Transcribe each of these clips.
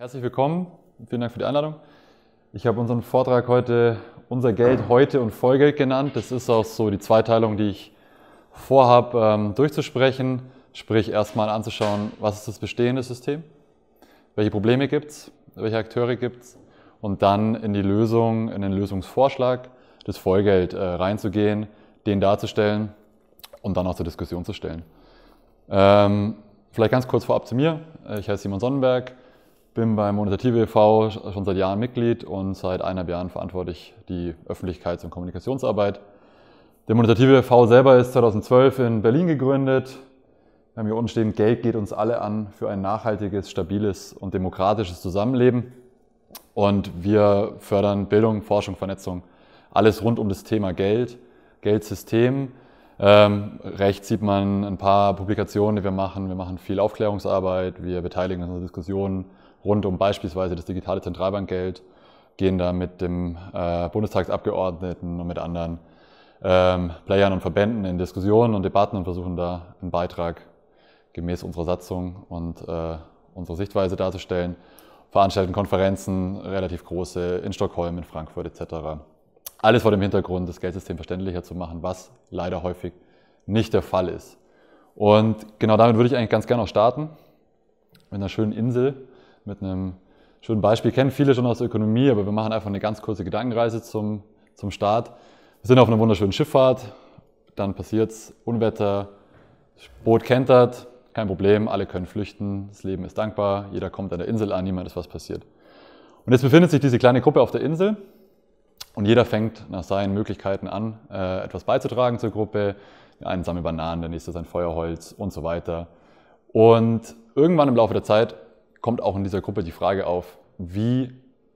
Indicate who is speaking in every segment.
Speaker 1: Herzlich willkommen, vielen Dank für die Einladung. Ich habe unseren Vortrag heute Unser Geld heute und Vollgeld genannt. Das ist auch so die Zweiteilung, die ich vorhabe ähm, durchzusprechen. Sprich, erstmal anzuschauen, was ist das bestehende System, welche Probleme gibt es, welche Akteure gibt es und dann in die Lösung, in den Lösungsvorschlag des Vollgeld äh, reinzugehen, den darzustellen und dann auch zur Diskussion zu stellen. Ähm, vielleicht ganz kurz vorab zu mir. Äh, ich heiße Simon Sonnenberg bin beim Monetative e.V. schon seit Jahren Mitglied und seit eineinhalb Jahren verantworte ich die Öffentlichkeits- und Kommunikationsarbeit. Der Monetative e.V. selber ist 2012 in Berlin gegründet. Wir haben hier unten stehen, Geld geht uns alle an für ein nachhaltiges, stabiles und demokratisches Zusammenleben. Und wir fördern Bildung, Forschung, Vernetzung, alles rund um das Thema Geld, Geldsystem. Ähm, rechts sieht man ein paar Publikationen, die wir machen. Wir machen viel Aufklärungsarbeit, wir beteiligen uns an Diskussionen, rund um beispielsweise das digitale Zentralbankgeld, gehen da mit dem äh, Bundestagsabgeordneten und mit anderen ähm, Playern und Verbänden in Diskussionen und Debatten und versuchen da einen Beitrag gemäß unserer Satzung und äh, unserer Sichtweise darzustellen. Veranstalten Konferenzen, relativ große in Stockholm, in Frankfurt etc. Alles vor dem Hintergrund, das Geldsystem verständlicher zu machen, was leider häufig nicht der Fall ist. Und genau damit würde ich eigentlich ganz gerne auch starten, mit einer schönen Insel, mit einem schönen Beispiel. Kennen viele schon aus der Ökonomie, aber wir machen einfach eine ganz kurze Gedankenreise zum, zum Start. Wir sind auf einer wunderschönen Schifffahrt, dann passiert es, Unwetter, das Boot kentert, kein Problem, alle können flüchten, das Leben ist dankbar, jeder kommt an der Insel an, niemand ist was passiert. Und jetzt befindet sich diese kleine Gruppe auf der Insel und jeder fängt nach seinen Möglichkeiten an, äh, etwas beizutragen zur Gruppe. Der eine sammelt Bananen, der nächste sein Feuerholz und so weiter. Und irgendwann im Laufe der Zeit kommt auch in dieser Gruppe die Frage auf, wie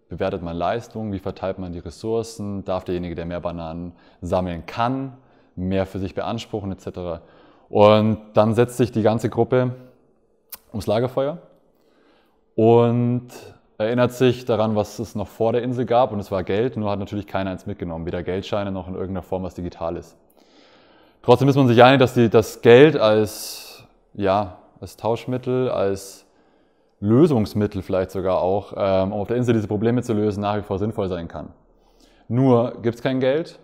Speaker 1: bewertet man Leistung, wie verteilt man die Ressourcen, darf derjenige, der mehr Bananen sammeln kann, mehr für sich beanspruchen etc. Und dann setzt sich die ganze Gruppe ums Lagerfeuer und erinnert sich daran, was es noch vor der Insel gab und es war Geld, nur hat natürlich keiner eins mitgenommen, weder Geldscheine noch in irgendeiner Form was Digitales. Trotzdem ist man sich einig, dass die, das Geld als, ja, als Tauschmittel, als Lösungsmittel vielleicht sogar auch, ähm, um auf der Insel diese Probleme zu lösen, nach wie vor sinnvoll sein kann. Nur gibt es kein Geld,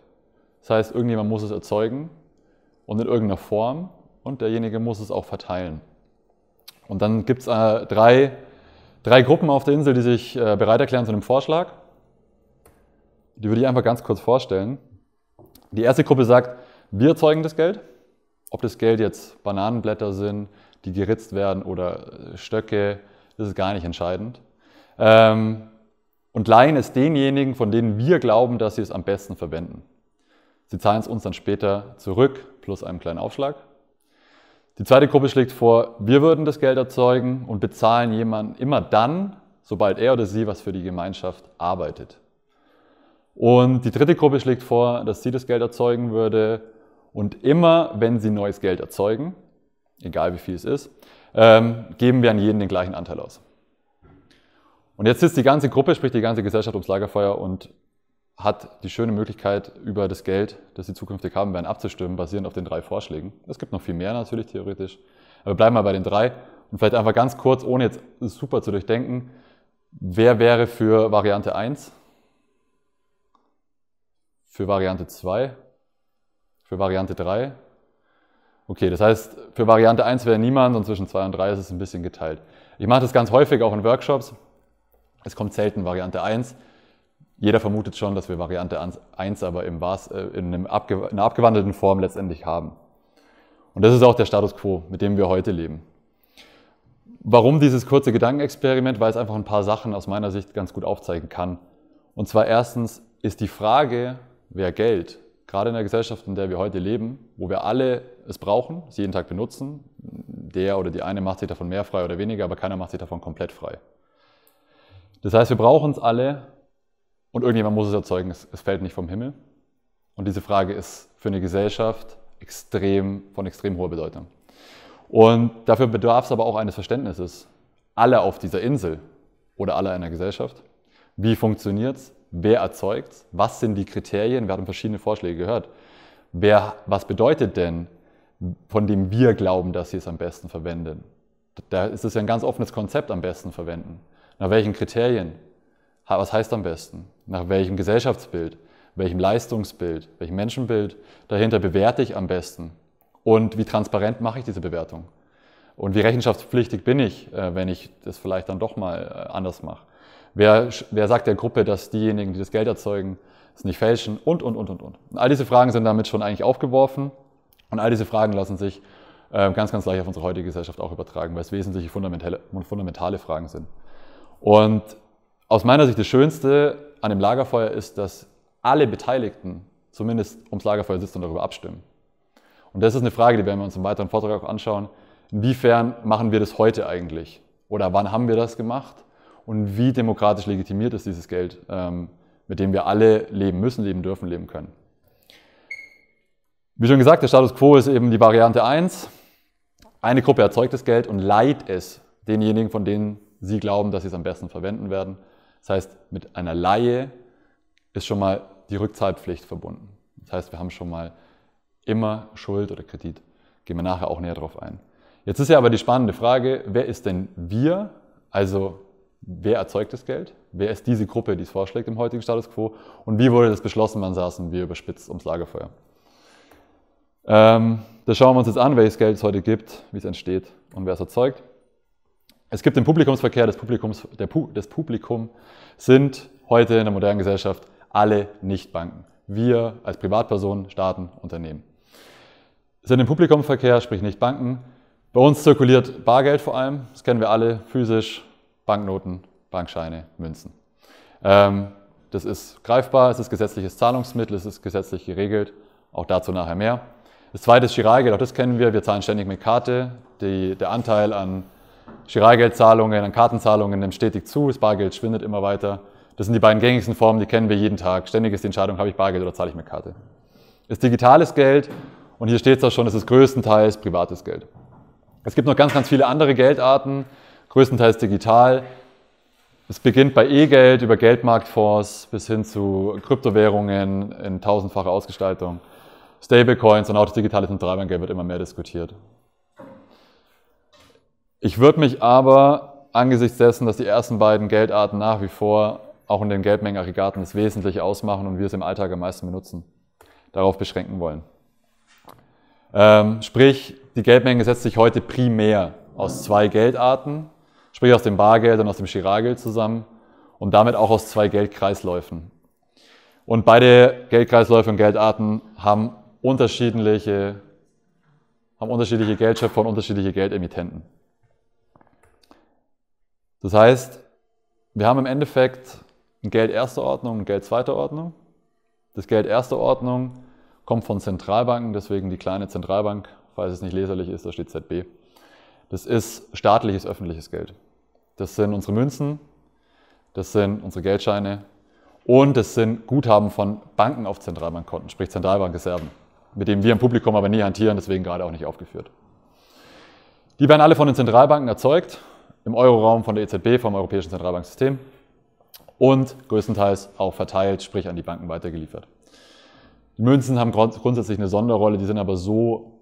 Speaker 1: das heißt, irgendjemand muss es erzeugen und in irgendeiner Form und derjenige muss es auch verteilen. Und dann gibt es äh, drei, drei Gruppen auf der Insel, die sich äh, bereit erklären zu einem Vorschlag. Die würde ich einfach ganz kurz vorstellen. Die erste Gruppe sagt, wir erzeugen das Geld. Ob das Geld jetzt Bananenblätter sind, die geritzt werden oder äh, Stöcke das ist gar nicht entscheidend. Ähm, und leihen es denjenigen, von denen wir glauben, dass sie es am besten verwenden. Sie zahlen es uns dann später zurück, plus einem kleinen Aufschlag. Die zweite Gruppe schlägt vor, wir würden das Geld erzeugen und bezahlen jemanden immer dann, sobald er oder sie was für die Gemeinschaft arbeitet. Und die dritte Gruppe schlägt vor, dass sie das Geld erzeugen würde und immer, wenn sie neues Geld erzeugen, egal wie viel es ist, ähm, geben wir an jeden den gleichen Anteil aus. Und jetzt sitzt die ganze Gruppe, sprich die ganze Gesellschaft ums Lagerfeuer und hat die schöne Möglichkeit, über das Geld, das sie zukünftig haben werden, abzustimmen, basierend auf den drei Vorschlägen. Es gibt noch viel mehr natürlich theoretisch, aber bleiben wir bei den drei und vielleicht einfach ganz kurz, ohne jetzt super zu durchdenken, wer wäre für Variante 1, für Variante 2, für Variante 3 Okay, das heißt, für Variante 1 wäre niemand und zwischen 2 und 3 ist es ein bisschen geteilt. Ich mache das ganz häufig auch in Workshops. Es kommt selten Variante 1. Jeder vermutet schon, dass wir Variante 1 aber im Was, äh, in, abge in einer abgewandelten Form letztendlich haben. Und das ist auch der Status quo, mit dem wir heute leben. Warum dieses kurze Gedankenexperiment? Weil es einfach ein paar Sachen aus meiner Sicht ganz gut aufzeigen kann. Und zwar erstens ist die Frage, wer Geld, gerade in der Gesellschaft, in der wir heute leben, wo wir alle es brauchen, es jeden Tag benutzen. Der oder die eine macht sich davon mehr frei oder weniger, aber keiner macht sich davon komplett frei. Das heißt, wir brauchen es alle und irgendjemand muss es erzeugen. Es, es fällt nicht vom Himmel. Und diese Frage ist für eine Gesellschaft extrem, von extrem hoher Bedeutung. Und dafür bedarf es aber auch eines Verständnisses. Alle auf dieser Insel oder alle einer Gesellschaft. Wie funktioniert es? Wer erzeugt es? Was sind die Kriterien? Wir hatten verschiedene Vorschläge gehört. Wer, was bedeutet denn von dem wir glauben, dass sie es am besten verwenden. Da ist es ja ein ganz offenes Konzept am besten verwenden. Nach welchen Kriterien? Was heißt am besten? Nach welchem Gesellschaftsbild? Welchem Leistungsbild? Welchem Menschenbild? Dahinter bewerte ich am besten. Und wie transparent mache ich diese Bewertung? Und wie rechenschaftspflichtig bin ich, äh, wenn ich das vielleicht dann doch mal äh, anders mache? Wer, wer sagt der Gruppe, dass diejenigen, die das Geld erzeugen, es nicht fälschen? Und, und, und, und, und. All diese Fragen sind damit schon eigentlich aufgeworfen. Und all diese Fragen lassen sich ähm, ganz, ganz leicht auf unsere heutige Gesellschaft auch übertragen, weil es wesentliche fundamentale, fundamentale Fragen sind. Und aus meiner Sicht das Schönste an dem Lagerfeuer ist, dass alle Beteiligten zumindest ums Lagerfeuer sitzen und darüber abstimmen. Und das ist eine Frage, die werden wir uns im weiteren Vortrag auch anschauen. Inwiefern machen wir das heute eigentlich? Oder wann haben wir das gemacht? Und wie demokratisch legitimiert ist dieses Geld, ähm, mit dem wir alle leben müssen, leben dürfen, leben können? Wie schon gesagt, der Status quo ist eben die Variante 1. Eine Gruppe erzeugt das Geld und leiht es denjenigen, von denen sie glauben, dass sie es am besten verwenden werden. Das heißt, mit einer Laie ist schon mal die Rückzahlpflicht verbunden. Das heißt, wir haben schon mal immer Schuld oder Kredit. Gehen wir nachher auch näher drauf ein. Jetzt ist ja aber die spannende Frage, wer ist denn wir? Also wer erzeugt das Geld? Wer ist diese Gruppe, die es vorschlägt im heutigen Status quo? Und wie wurde das beschlossen? Wann saßen wir überspitzt ums Lagerfeuer? Ähm, das schauen wir uns jetzt an, welches Geld es heute gibt, wie es entsteht und wer es erzeugt. Es gibt den Publikumsverkehr, das, Publikums, der Pu das Publikum sind heute in der modernen Gesellschaft alle Nichtbanken. Wir als Privatpersonen, Staaten, Unternehmen. Sind im Publikumsverkehr, sprich Nichtbanken. Bei uns zirkuliert Bargeld vor allem, das kennen wir alle, physisch, Banknoten, Bankscheine, Münzen. Ähm, das ist greifbar, es ist gesetzliches Zahlungsmittel, es ist gesetzlich geregelt, auch dazu nachher mehr. Das zweite ist Giralgeld, auch das kennen wir. Wir zahlen ständig mit Karte. Die, der Anteil an Giralgeldzahlungen, an Kartenzahlungen nimmt stetig zu. Das Bargeld schwindet immer weiter. Das sind die beiden gängigsten Formen, die kennen wir jeden Tag. Ständig ist die Entscheidung, habe ich Bargeld oder zahle ich mit Karte. Das Ist digitales Geld und hier steht es auch schon, es ist größtenteils privates Geld. Es gibt noch ganz, ganz viele andere Geldarten, größtenteils digital. Es beginnt bei E-Geld über Geldmarktfonds bis hin zu Kryptowährungen in tausendfacher Ausgestaltung. Stablecoins und auch das digitale Zentralbankgeld wird immer mehr diskutiert. Ich würde mich aber angesichts dessen, dass die ersten beiden Geldarten nach wie vor auch in den Geldmengenaggregaten das wesentlich ausmachen und wir es im Alltag am meisten benutzen, darauf beschränken wollen. Ähm, sprich, die Geldmenge setzt sich heute primär aus zwei Geldarten, sprich aus dem Bargeld und aus dem Giralgeld zusammen und damit auch aus zwei Geldkreisläufen. Und beide Geldkreisläufe und Geldarten haben unterschiedliche, haben unterschiedliche Geldschöpfer und unterschiedliche Geldemittenten. Das heißt, wir haben im Endeffekt ein Geld erster Ordnung und Geld zweiter Ordnung. Das Geld erster Ordnung kommt von Zentralbanken, deswegen die kleine Zentralbank, falls es nicht leserlich ist, da steht ZB. Das ist staatliches öffentliches Geld. Das sind unsere Münzen, das sind unsere Geldscheine und das sind Guthaben von Banken auf Zentralbankkonten, sprich Zentralbankreserven mit dem wir im Publikum aber nie hantieren, deswegen gerade auch nicht aufgeführt. Die werden alle von den Zentralbanken erzeugt, im Euroraum von der EZB, vom Europäischen Zentralbanksystem und größtenteils auch verteilt, sprich an die Banken weitergeliefert. Die Münzen haben grundsätzlich eine Sonderrolle, die sind aber so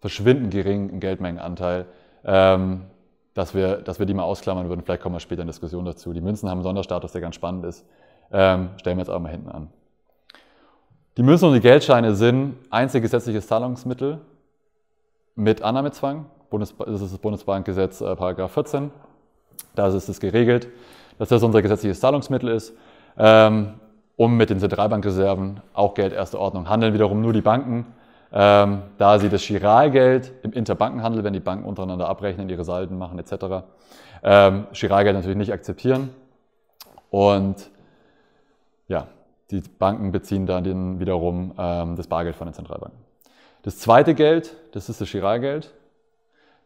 Speaker 1: verschwindend gering im Geldmengenanteil, ähm, dass, wir, dass wir die mal ausklammern würden. Vielleicht kommen wir später in Diskussion dazu. Die Münzen haben einen Sonderstatus, der ganz spannend ist. Ähm, stellen wir jetzt aber mal hinten an. Die Münzen und die Geldscheine sind einzig gesetzliches Zahlungsmittel mit Annahmezwang. das ist das Bundesbankgesetz, äh, 14. Da ist es geregelt, dass das unser gesetzliches Zahlungsmittel ist. Ähm, um mit den Zentralbankreserven auch Geld erster Ordnung handeln, wiederum nur die Banken. Ähm, da sie das Chiralgeld im Interbankenhandel, wenn die Banken untereinander abrechnen, ihre Salden machen etc., ähm, Chiralgeld natürlich nicht akzeptieren. Und ja, die Banken beziehen dann wiederum ähm, das Bargeld von den Zentralbanken. Das zweite Geld, das ist das Chiralgeld.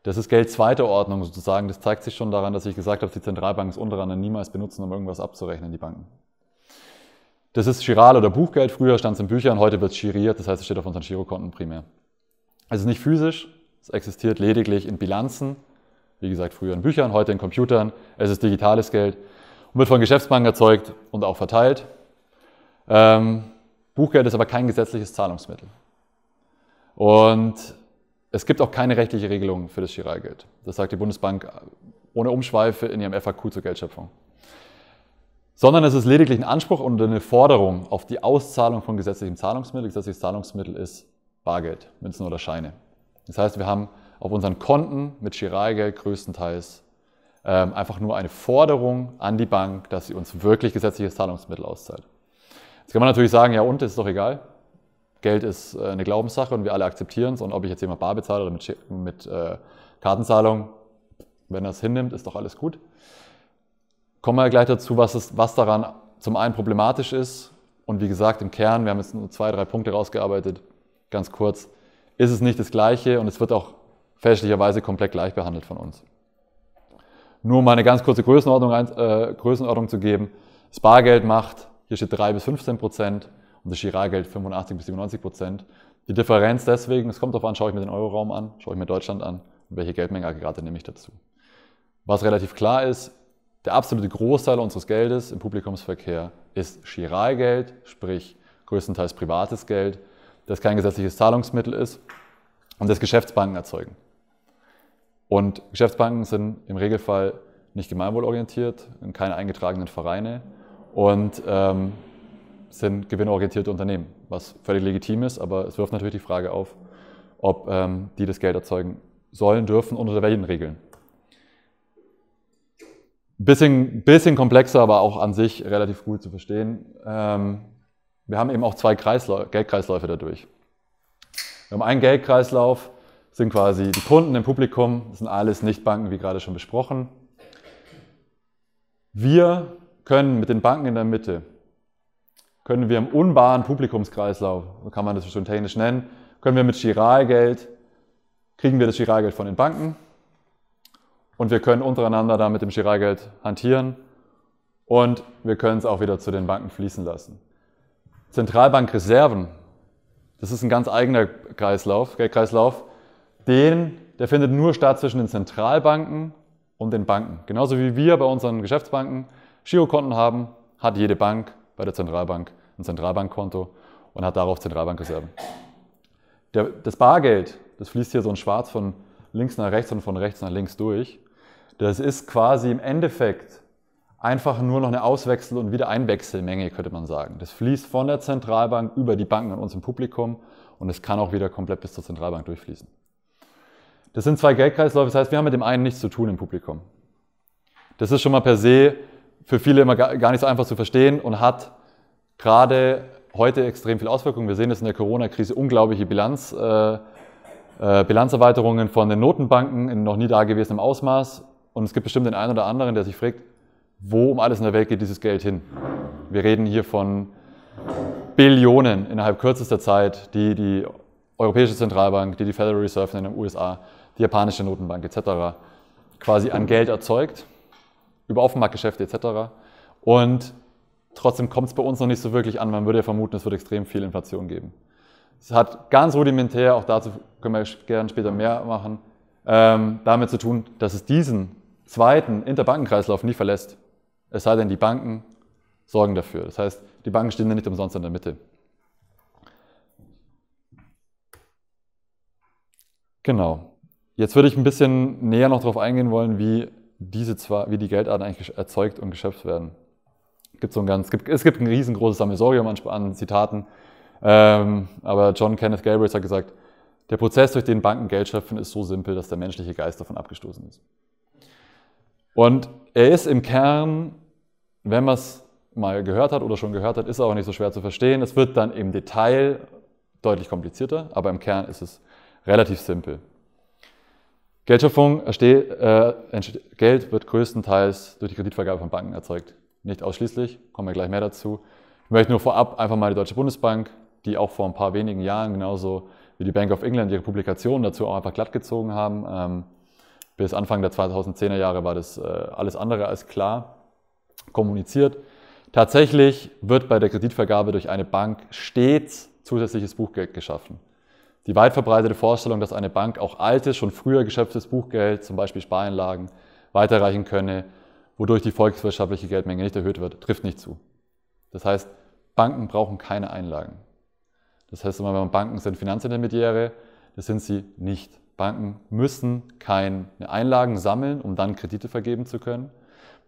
Speaker 1: Das ist Geld zweiter Ordnung sozusagen. Das zeigt sich schon daran, dass ich gesagt habe, die Zentralbanken es unter anderem niemals benutzen, um irgendwas abzurechnen, die Banken. Das ist Chiral oder Buchgeld. Früher stand es in Büchern, heute wird es giriert, das heißt, es steht auf unseren Girokonten primär. Es ist nicht physisch, es existiert lediglich in Bilanzen. Wie gesagt, früher in Büchern, heute in Computern. Es ist digitales Geld und wird von Geschäftsbanken erzeugt und auch verteilt. Ähm, Buchgeld ist aber kein gesetzliches Zahlungsmittel. Und es gibt auch keine rechtliche Regelung für das Giralgeld. Das sagt die Bundesbank ohne Umschweife in ihrem FAQ zur Geldschöpfung. Sondern es ist lediglich ein Anspruch und eine Forderung auf die Auszahlung von gesetzlichem Zahlungsmittel. Gesetzliches Zahlungsmittel ist Bargeld, Münzen oder Scheine. Das heißt, wir haben auf unseren Konten mit Giralgeld größtenteils ähm, einfach nur eine Forderung an die Bank, dass sie uns wirklich gesetzliches Zahlungsmittel auszahlt. Jetzt kann man natürlich sagen, ja und, ist doch egal. Geld ist äh, eine Glaubenssache und wir alle akzeptieren es. Und ob ich jetzt jemand bar bezahle oder mit, mit äh, Kartenzahlung, wenn er es hinnimmt, ist doch alles gut. Kommen wir gleich dazu, was, ist, was daran zum einen problematisch ist. Und wie gesagt, im Kern, wir haben jetzt nur zwei, drei Punkte rausgearbeitet, ganz kurz, ist es nicht das Gleiche und es wird auch fälschlicherweise komplett gleich behandelt von uns. Nur um mal eine ganz kurze Größenordnung, äh, Größenordnung zu geben, das Bargeld macht hier steht 3 bis 15 Prozent und das Chiralgeld 85 bis 97 Prozent. Die Differenz deswegen, es kommt darauf an, schaue ich mir den Euroraum an, schaue ich mir Deutschland an und welche Geldmengenaggregate nehme ich dazu. Was relativ klar ist, der absolute Großteil unseres Geldes im Publikumsverkehr ist Chiralgeld, sprich größtenteils privates Geld, das kein gesetzliches Zahlungsmittel ist und das Geschäftsbanken erzeugen. Und Geschäftsbanken sind im Regelfall nicht gemeinwohlorientiert, keine eingetragenen Vereine, und ähm, sind gewinnorientierte Unternehmen, was völlig legitim ist, aber es wirft natürlich die Frage auf, ob ähm, die das Geld erzeugen sollen, dürfen und unter welchen Regeln. Bisschen, bisschen komplexer, aber auch an sich relativ gut zu verstehen. Ähm, wir haben eben auch zwei Kreisläu Geldkreisläufe dadurch. Wir haben einen Geldkreislauf, sind quasi die Kunden im Publikum, das sind alles Nichtbanken, wie gerade schon besprochen. Wir können mit den Banken in der Mitte, können wir im unbaren Publikumskreislauf, kann man das schon technisch nennen, können wir mit Chiralgeld, kriegen wir das Chiralgeld von den Banken und wir können untereinander da mit dem Chiralgeld hantieren und wir können es auch wieder zu den Banken fließen lassen. Zentralbankreserven, das ist ein ganz eigener Kreislauf, Geldkreislauf, den, der findet nur statt zwischen den Zentralbanken und den Banken. Genauso wie wir bei unseren Geschäftsbanken Girokonten haben, hat jede Bank bei der Zentralbank ein Zentralbankkonto und hat darauf Zentralbankreserven. Der, das Bargeld, das fließt hier so ein Schwarz von links nach rechts und von rechts nach links durch. Das ist quasi im Endeffekt einfach nur noch eine Auswechsel- und Wiedereinwechselmenge, könnte man sagen. Das fließt von der Zentralbank über die Banken an uns im Publikum und es kann auch wieder komplett bis zur Zentralbank durchfließen. Das sind zwei Geldkreisläufe, das heißt, wir haben mit dem einen nichts zu tun im Publikum. Das ist schon mal per se für viele immer gar nicht so einfach zu verstehen und hat gerade heute extrem viel Auswirkungen. Wir sehen es in der Corona-Krise, unglaubliche Bilanz, äh, äh, Bilanzerweiterungen von den Notenbanken in noch nie dagewesenem Ausmaß. Und es gibt bestimmt den einen oder anderen, der sich fragt, wo um alles in der Welt geht dieses Geld hin? Wir reden hier von Billionen innerhalb kürzester Zeit, die die Europäische Zentralbank, die die Federal Reserve in den USA, die japanische Notenbank etc. quasi an Geld erzeugt über Offenmarktgeschäfte etc. Und trotzdem kommt es bei uns noch nicht so wirklich an. Man würde ja vermuten, es wird extrem viel Inflation geben. Es hat ganz rudimentär, auch dazu können wir gerne später mehr machen, ähm, damit zu tun, dass es diesen zweiten Interbankenkreislauf nie verlässt. Es sei denn, die Banken sorgen dafür. Das heißt, die Banken stehen da nicht umsonst in der Mitte. Genau. Jetzt würde ich ein bisschen näher noch darauf eingehen wollen, wie diese zwar, wie die Geldarten eigentlich erzeugt und geschöpft werden. Gibt so ein ganz, gibt, es gibt ein riesengroßes Sammelsorium an, an Zitaten, ähm, aber John Kenneth Galbraith hat gesagt, der Prozess, durch den Banken Geld schöpfen, ist so simpel, dass der menschliche Geist davon abgestoßen ist. Und er ist im Kern, wenn man es mal gehört hat oder schon gehört hat, ist er auch nicht so schwer zu verstehen. Es wird dann im Detail deutlich komplizierter, aber im Kern ist es relativ simpel. Geldschöpfung äh, äh Geld wird größtenteils durch die Kreditvergabe von Banken erzeugt. Nicht ausschließlich, kommen wir gleich mehr dazu. Ich möchte nur vorab einfach mal die Deutsche Bundesbank, die auch vor ein paar wenigen Jahren genauso wie die Bank of England ihre Publikationen dazu auch einfach glatt gezogen haben. Ähm, bis Anfang der 2010er Jahre war das äh, alles andere als klar kommuniziert. Tatsächlich wird bei der Kreditvergabe durch eine Bank stets zusätzliches Buchgeld geschaffen. Die weit verbreitete Vorstellung, dass eine Bank auch altes, schon früher geschöpftes Buchgeld, zum Beispiel Spareinlagen, weiterreichen könne, wodurch die volkswirtschaftliche Geldmenge nicht erhöht wird, trifft nicht zu. Das heißt, Banken brauchen keine Einlagen. Das heißt immer, wenn Banken sind Finanzintermediäre, das sind sie nicht. Banken müssen keine Einlagen sammeln, um dann Kredite vergeben zu können.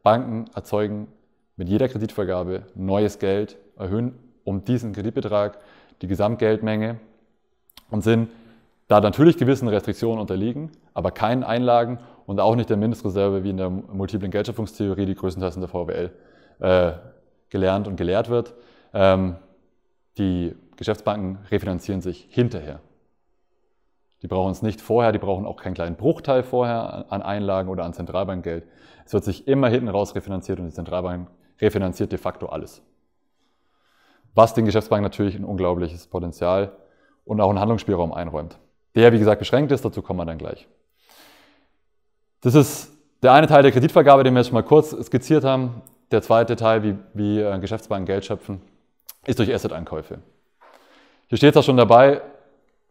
Speaker 1: Banken erzeugen mit jeder Kreditvergabe neues Geld, erhöhen um diesen Kreditbetrag die Gesamtgeldmenge und sind da natürlich gewissen Restriktionen unterliegen, aber keinen Einlagen und auch nicht der Mindestreserve wie in der multiplen Geldschöpfungstheorie, die größtenteils in der VWL äh, gelernt und gelehrt wird. Ähm, die Geschäftsbanken refinanzieren sich hinterher. Die brauchen es nicht vorher, die brauchen auch keinen kleinen Bruchteil vorher an Einlagen oder an Zentralbankgeld. Es wird sich immer hinten raus refinanziert und die Zentralbank refinanziert de facto alles. Was den Geschäftsbanken natürlich ein unglaubliches Potenzial und auch einen Handlungsspielraum einräumt. Der, wie gesagt, beschränkt ist, dazu kommen wir dann gleich. Das ist der eine Teil der Kreditvergabe, den wir jetzt mal kurz skizziert haben. Der zweite Teil, wie, wie äh, Geschäftsbanken Geld schöpfen, ist durch Asset-Einkäufe. Hier steht es auch schon dabei,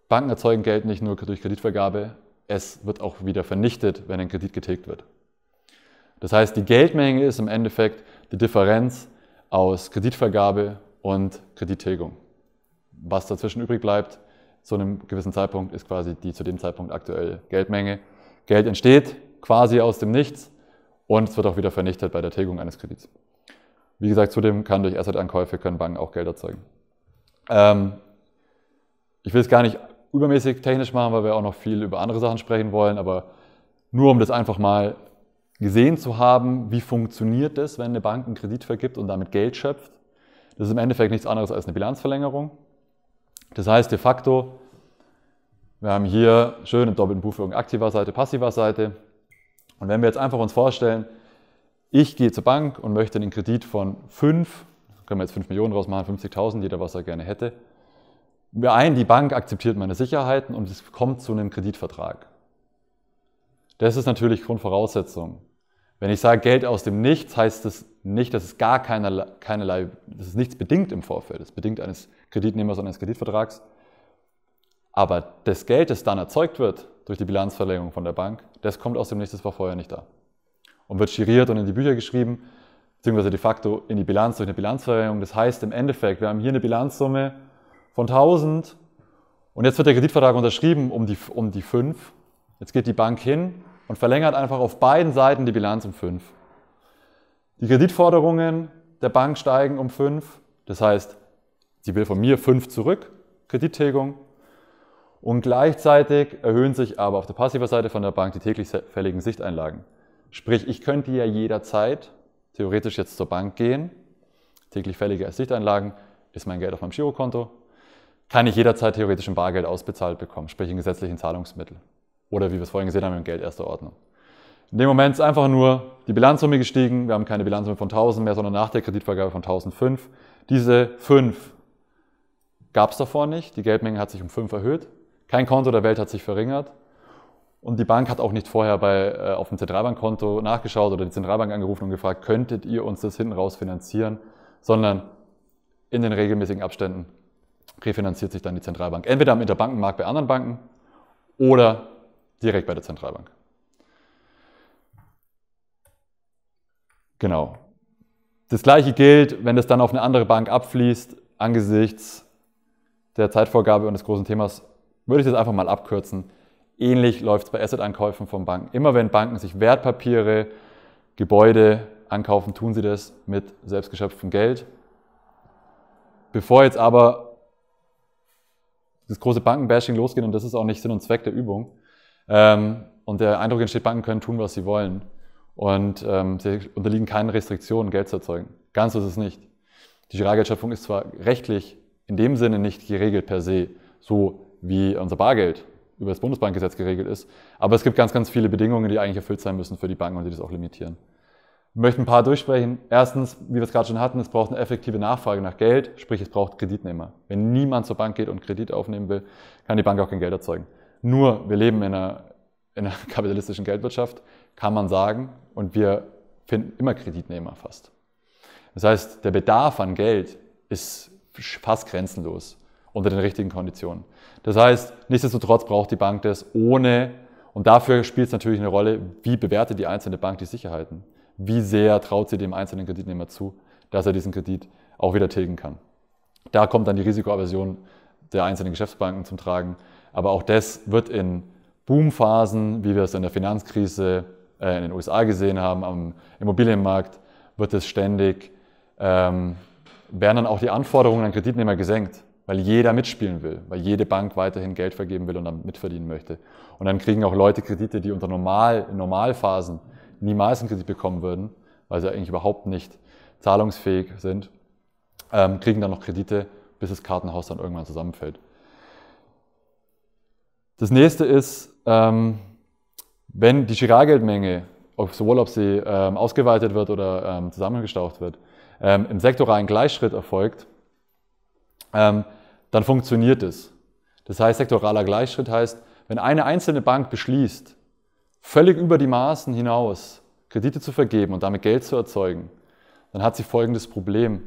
Speaker 1: Banken erzeugen Geld nicht nur durch Kreditvergabe, es wird auch wieder vernichtet, wenn ein Kredit getilgt wird. Das heißt, die Geldmenge ist im Endeffekt die Differenz aus Kreditvergabe und Kredittilgung was dazwischen übrig bleibt, zu einem gewissen Zeitpunkt, ist quasi die zu dem Zeitpunkt aktuelle Geldmenge. Geld entsteht quasi aus dem Nichts und es wird auch wieder vernichtet bei der Tilgung eines Kredits. Wie gesagt, zudem kann durch Asset-Ankäufe können Banken auch Geld erzeugen. Ähm, ich will es gar nicht übermäßig technisch machen, weil wir auch noch viel über andere Sachen sprechen wollen, aber nur um das einfach mal gesehen zu haben, wie funktioniert es, wenn eine Bank einen Kredit vergibt und damit Geld schöpft. Das ist im Endeffekt nichts anderes als eine Bilanzverlängerung. Das heißt de facto, wir haben hier schön im doppelten Buchführung aktiver Seite, passiver Seite. Und wenn wir jetzt einfach uns vorstellen, ich gehe zur Bank und möchte einen Kredit von 5, können wir jetzt 5 Millionen rausmachen, 50.000, jeder was er gerne hätte. Wir ein, die Bank akzeptiert meine Sicherheiten und es kommt zu einem Kreditvertrag. Das ist natürlich Grundvoraussetzung. Wenn ich sage Geld aus dem Nichts, heißt es nicht, dass es gar keinerlei, keinerlei das ist nichts bedingt im Vorfeld, es bedingt eines Kreditnehmers und eines Kreditvertrags. Aber das Geld, das dann erzeugt wird durch die Bilanzverlängerung von der Bank, das kommt aus dem Nichts, das war vorher nicht da. Und wird giriert und in die Bücher geschrieben, beziehungsweise de facto in die Bilanz durch eine Bilanzverlängerung. Das heißt im Endeffekt, wir haben hier eine Bilanzsumme von 1000 und jetzt wird der Kreditvertrag unterschrieben um die, um die 5. Jetzt geht die Bank hin und verlängert einfach auf beiden Seiten die Bilanz um 5. Die Kreditforderungen der Bank steigen um 5. Das heißt, sie will von mir 5 zurück, Kredittilgung. Und gleichzeitig erhöhen sich aber auf der passiver Seite von der Bank die täglich fälligen Sichteinlagen. Sprich, ich könnte ja jederzeit theoretisch jetzt zur Bank gehen. Täglich fällige Sichteinlagen ist mein Geld auf meinem Girokonto. Kann ich jederzeit theoretisch ein Bargeld ausbezahlt bekommen, sprich in gesetzlichen Zahlungsmittel. Oder wie wir es vorhin gesehen haben, im Geld erster Ordnung. In dem Moment ist einfach nur die Bilanzsumme gestiegen. Wir haben keine Bilanzsumme von 1000 mehr, sondern nach der Kreditvergabe von 1005. Diese 5 gab es davor nicht. Die Geldmenge hat sich um 5 erhöht. Kein Konto der Welt hat sich verringert. Und die Bank hat auch nicht vorher bei, äh, auf dem Zentralbankkonto nachgeschaut oder die Zentralbank angerufen und gefragt, könntet ihr uns das hinten raus finanzieren, sondern in den regelmäßigen Abständen refinanziert sich dann die Zentralbank. Entweder am Interbankenmarkt bei anderen Banken oder direkt bei der Zentralbank. Genau. Das gleiche gilt, wenn das dann auf eine andere Bank abfließt, angesichts der Zeitvorgabe und des großen Themas, würde ich das einfach mal abkürzen. Ähnlich läuft es bei Asset-Ankäufen von Banken. Immer wenn Banken sich Wertpapiere, Gebäude ankaufen, tun sie das mit selbstgeschöpftem Geld. Bevor jetzt aber das große Bankenbashing losgeht, und das ist auch nicht Sinn und Zweck der Übung, ähm, und der Eindruck entsteht, Banken können tun, was sie wollen, und ähm, sie unterliegen keinen Restriktionen, Geld zu erzeugen. Ganz so ist es nicht. Die Giralgeldsschöpfung ist zwar rechtlich in dem Sinne nicht geregelt per se, so wie unser Bargeld über das Bundesbankgesetz geregelt ist, aber es gibt ganz, ganz viele Bedingungen, die eigentlich erfüllt sein müssen für die Banken und die das auch limitieren. Ich möchte ein paar durchsprechen. Erstens, wie wir es gerade schon hatten, es braucht eine effektive Nachfrage nach Geld, sprich es braucht Kreditnehmer. Wenn niemand zur Bank geht und Kredit aufnehmen will, kann die Bank auch kein Geld erzeugen. Nur, wir leben in einer, in einer kapitalistischen Geldwirtschaft, kann man sagen, und wir finden immer Kreditnehmer fast. Das heißt, der Bedarf an Geld ist fast grenzenlos unter den richtigen Konditionen. Das heißt, nichtsdestotrotz braucht die Bank das ohne, und dafür spielt es natürlich eine Rolle, wie bewertet die einzelne Bank die Sicherheiten? Wie sehr traut sie dem einzelnen Kreditnehmer zu, dass er diesen Kredit auch wieder tilgen kann? Da kommt dann die Risikoaversion der einzelnen Geschäftsbanken zum Tragen. Aber auch das wird in Boomphasen, wie wir es in der Finanzkrise äh, in den USA gesehen haben, am Immobilienmarkt, wird es ständig, ähm, werden dann auch die Anforderungen an Kreditnehmer gesenkt, weil jeder mitspielen will, weil jede Bank weiterhin Geld vergeben will und damit mitverdienen möchte. Und dann kriegen auch Leute Kredite, die unter normal, in Normalphasen niemals einen Kredit bekommen würden, weil sie eigentlich überhaupt nicht zahlungsfähig sind, ähm, kriegen dann noch Kredite, bis das Kartenhaus dann irgendwann zusammenfällt. Das nächste ist, ähm, wenn die Girardgeldmenge, sowohl ob sie ähm, ausgeweitet wird oder ähm, zusammengestaucht wird, ähm, im sektoralen Gleichschritt erfolgt, ähm, dann funktioniert es. Das heißt, sektoraler Gleichschritt heißt, wenn eine einzelne Bank beschließt, völlig über die Maßen hinaus Kredite zu vergeben und damit Geld zu erzeugen, dann hat sie folgendes Problem.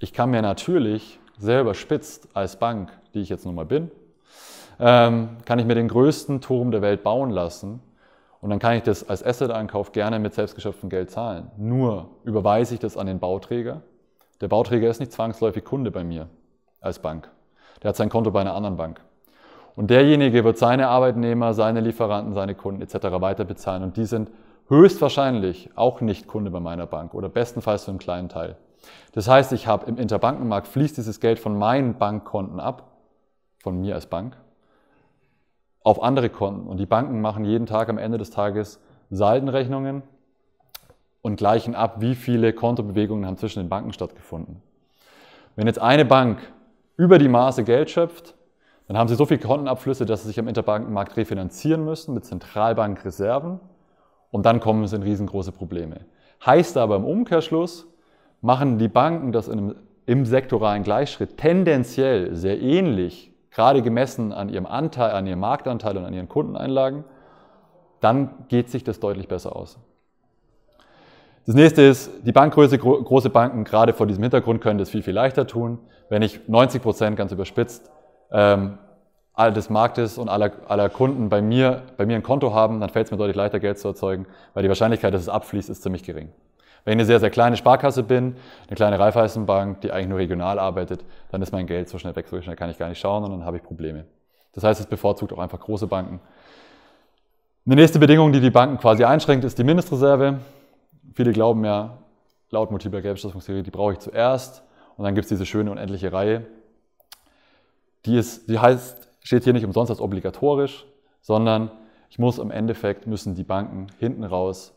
Speaker 1: Ich kann mir natürlich selber spitzt als Bank, die ich jetzt nun mal bin, ähm, kann ich mir den größten Turm der Welt bauen lassen und dann kann ich das als Asset-Einkauf gerne mit selbstgeschöpftem Geld zahlen. Nur überweise ich das an den Bauträger. Der Bauträger ist nicht zwangsläufig Kunde bei mir als Bank. Der hat sein Konto bei einer anderen Bank. Und derjenige wird seine Arbeitnehmer, seine Lieferanten, seine Kunden etc. weiter bezahlen. Und die sind höchstwahrscheinlich auch nicht Kunde bei meiner Bank oder bestenfalls zu einem kleinen Teil. Das heißt, ich habe im Interbankenmarkt fließt dieses Geld von meinen Bankkonten ab, von mir als Bank, auf andere Konten. Und die Banken machen jeden Tag am Ende des Tages Saldenrechnungen und gleichen ab, wie viele Kontobewegungen haben zwischen den Banken stattgefunden. Wenn jetzt eine Bank über die Maße Geld schöpft, dann haben sie so viele Kontenabflüsse, dass sie sich am Interbankenmarkt refinanzieren müssen mit Zentralbankreserven und dann kommen es in riesengroße Probleme. Heißt aber im Umkehrschluss, machen die Banken das in einem, im sektoralen Gleichschritt tendenziell sehr ähnlich gerade gemessen an ihrem Anteil, an ihrem Marktanteil und an ihren Kundeneinlagen, dann geht sich das deutlich besser aus. Das nächste ist, die Bankgröße, große Banken, gerade vor diesem Hintergrund, können das viel, viel leichter tun. Wenn ich 90 Prozent ganz überspitzt ähm, des Marktes und aller, aller Kunden bei mir, bei mir ein Konto haben, dann fällt es mir deutlich leichter, Geld zu erzeugen, weil die Wahrscheinlichkeit, dass es abfließt, ist ziemlich gering. Wenn ich eine sehr, sehr kleine Sparkasse bin, eine kleine Raiffeisenbank, die eigentlich nur regional arbeitet, dann ist mein Geld so schnell weg, so schnell kann ich gar nicht schauen und dann habe ich Probleme. Das heißt, es bevorzugt auch einfach große Banken. Eine nächste Bedingung, die die Banken quasi einschränkt, ist die Mindestreserve. Viele glauben ja, laut multipler Geldbeschaffungstheorie, die brauche ich zuerst. Und dann gibt es diese schöne unendliche Reihe. Die, ist, die heißt, steht hier nicht umsonst als obligatorisch, sondern ich muss im Endeffekt, müssen die Banken hinten raus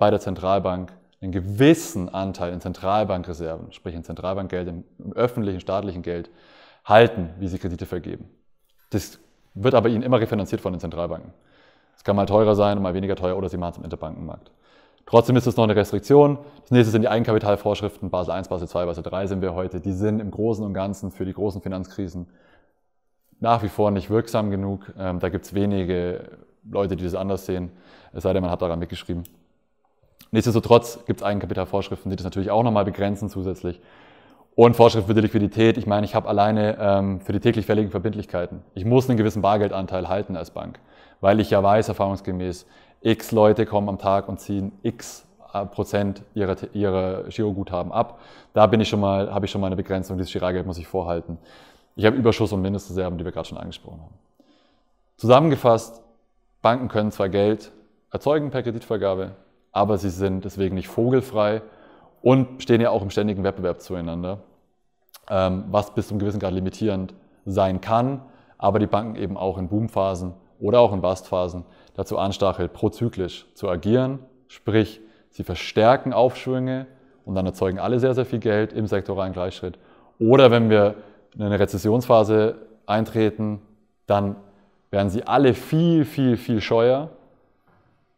Speaker 1: bei der Zentralbank einen gewissen Anteil in Zentralbankreserven, sprich in Zentralbankgeld, im öffentlichen, staatlichen Geld, halten, wie sie Kredite vergeben. Das wird aber ihnen immer refinanziert von den Zentralbanken. Es kann mal teurer sein, mal weniger teuer oder sie machen es im Interbankenmarkt. Trotzdem ist es noch eine Restriktion. Das nächste sind die Eigenkapitalvorschriften Basel I, Basel II, Basel III sind wir heute. Die sind im Großen und Ganzen für die großen Finanzkrisen nach wie vor nicht wirksam genug. Ähm, da gibt es wenige Leute, die das anders sehen, es sei denn, man hat daran mitgeschrieben. Nichtsdestotrotz gibt es Eigenkapitalvorschriften, die das natürlich auch nochmal begrenzen zusätzlich. Und Vorschrift für die Liquidität. Ich meine, ich habe alleine ähm, für die täglich fälligen Verbindlichkeiten. Ich muss einen gewissen Bargeldanteil halten als Bank, weil ich ja weiß, erfahrungsgemäß, x Leute kommen am Tag und ziehen x äh, Prozent ihrer, ihrer Giroguthaben ab. Da bin ich schon mal, habe ich schon mal eine Begrenzung. Dieses Girageld muss ich vorhalten. Ich habe Überschuss und Mindestreserven, die wir gerade schon angesprochen haben. Zusammengefasst, Banken können zwar Geld erzeugen per Kreditvergabe, aber sie sind deswegen nicht vogelfrei und stehen ja auch im ständigen Wettbewerb zueinander, ähm, was bis zum gewissen Grad limitierend sein kann, aber die Banken eben auch in Boomphasen oder auch in Bustphasen dazu anstachelt, prozyklisch zu agieren, sprich sie verstärken Aufschwünge und dann erzeugen alle sehr, sehr viel Geld im sektoralen Gleichschritt. Oder wenn wir in eine Rezessionsphase eintreten, dann werden sie alle viel, viel, viel scheuer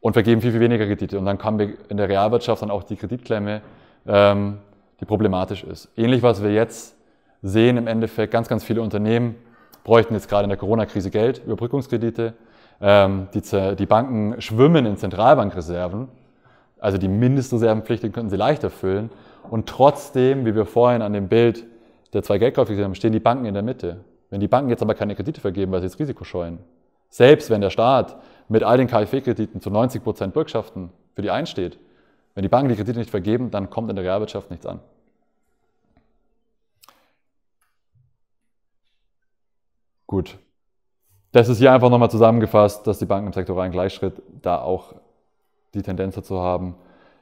Speaker 1: und vergeben viel, viel weniger Kredite. Und dann haben wir in der Realwirtschaft dann auch die Kreditklemme, ähm, die problematisch ist. Ähnlich, was wir jetzt sehen, im Endeffekt ganz, ganz viele Unternehmen bräuchten jetzt gerade in der Corona-Krise Geld, Überbrückungskredite. Ähm, die, die Banken schwimmen in Zentralbankreserven, also die Mindestreservenpflichten könnten sie leicht erfüllen. Und trotzdem, wie wir vorhin an dem Bild der zwei Geldkäufe gesehen haben, stehen die Banken in der Mitte. Wenn die Banken jetzt aber keine Kredite vergeben, weil sie das Risiko scheuen, selbst wenn der Staat mit all den KfW-Krediten zu 90 Bürgschaften für die einsteht, wenn die Banken die Kredite nicht vergeben, dann kommt in der Realwirtschaft nichts an. Gut. Das ist hier einfach nochmal zusammengefasst, dass die Banken im sektoralen Gleichschritt da auch die Tendenz dazu haben,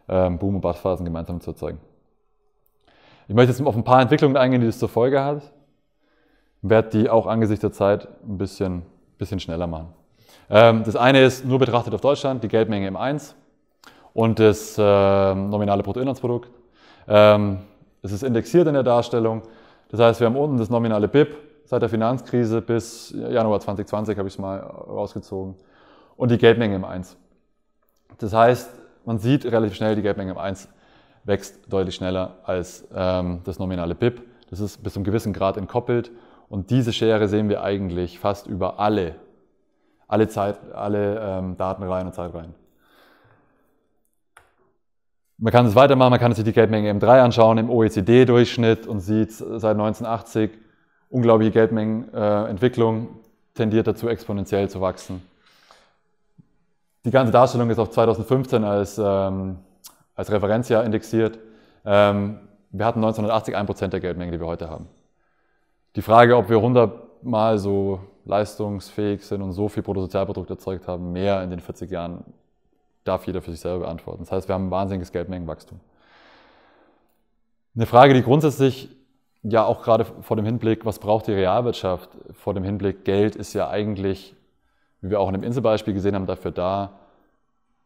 Speaker 1: ähm, Boom- und Bustphasen gemeinsam zu erzeugen. Ich möchte jetzt auf ein paar Entwicklungen eingehen, die das zur Folge hat. Ich werde die auch angesichts der Zeit ein bisschen, bisschen schneller machen. Ähm, das eine ist nur betrachtet auf Deutschland, die Geldmenge M1 und das ähm, nominale Bruttoinlandsprodukt. Ähm, es ist indexiert in der Darstellung. Das heißt, wir haben unten das nominale BIP seit der Finanzkrise bis Januar 2020 habe ich es mal rausgezogen und die Geldmenge M1. Das heißt, man sieht relativ schnell, die Geldmenge M1 wächst deutlich schneller als das nominale BIP. Das ist bis zu einem gewissen Grad entkoppelt und diese Schere sehen wir eigentlich fast über alle alle, Zeit, alle ähm, Daten rein und Zeit rein. Man kann es weitermachen, man kann sich die Geldmenge M3 anschauen im OECD-Durchschnitt und sieht seit 1980 unglaubliche Geldmengenentwicklung, äh, tendiert dazu exponentiell zu wachsen. Die ganze Darstellung ist auf 2015 als, ähm, als Referenzjahr indexiert. Ähm, wir hatten 1980 1% der Geldmenge, die wir heute haben. Die Frage, ob wir 100 mal so leistungsfähig sind und so viel Bruttosozialprodukt erzeugt haben, mehr in den 40 Jahren, darf jeder für sich selber beantworten. Das heißt, wir haben ein wahnsinniges Geldmengenwachstum. Eine Frage, die grundsätzlich ja auch gerade vor dem Hinblick, was braucht die Realwirtschaft, vor dem Hinblick Geld ist ja eigentlich, wie wir auch in dem Inselbeispiel gesehen haben, dafür da,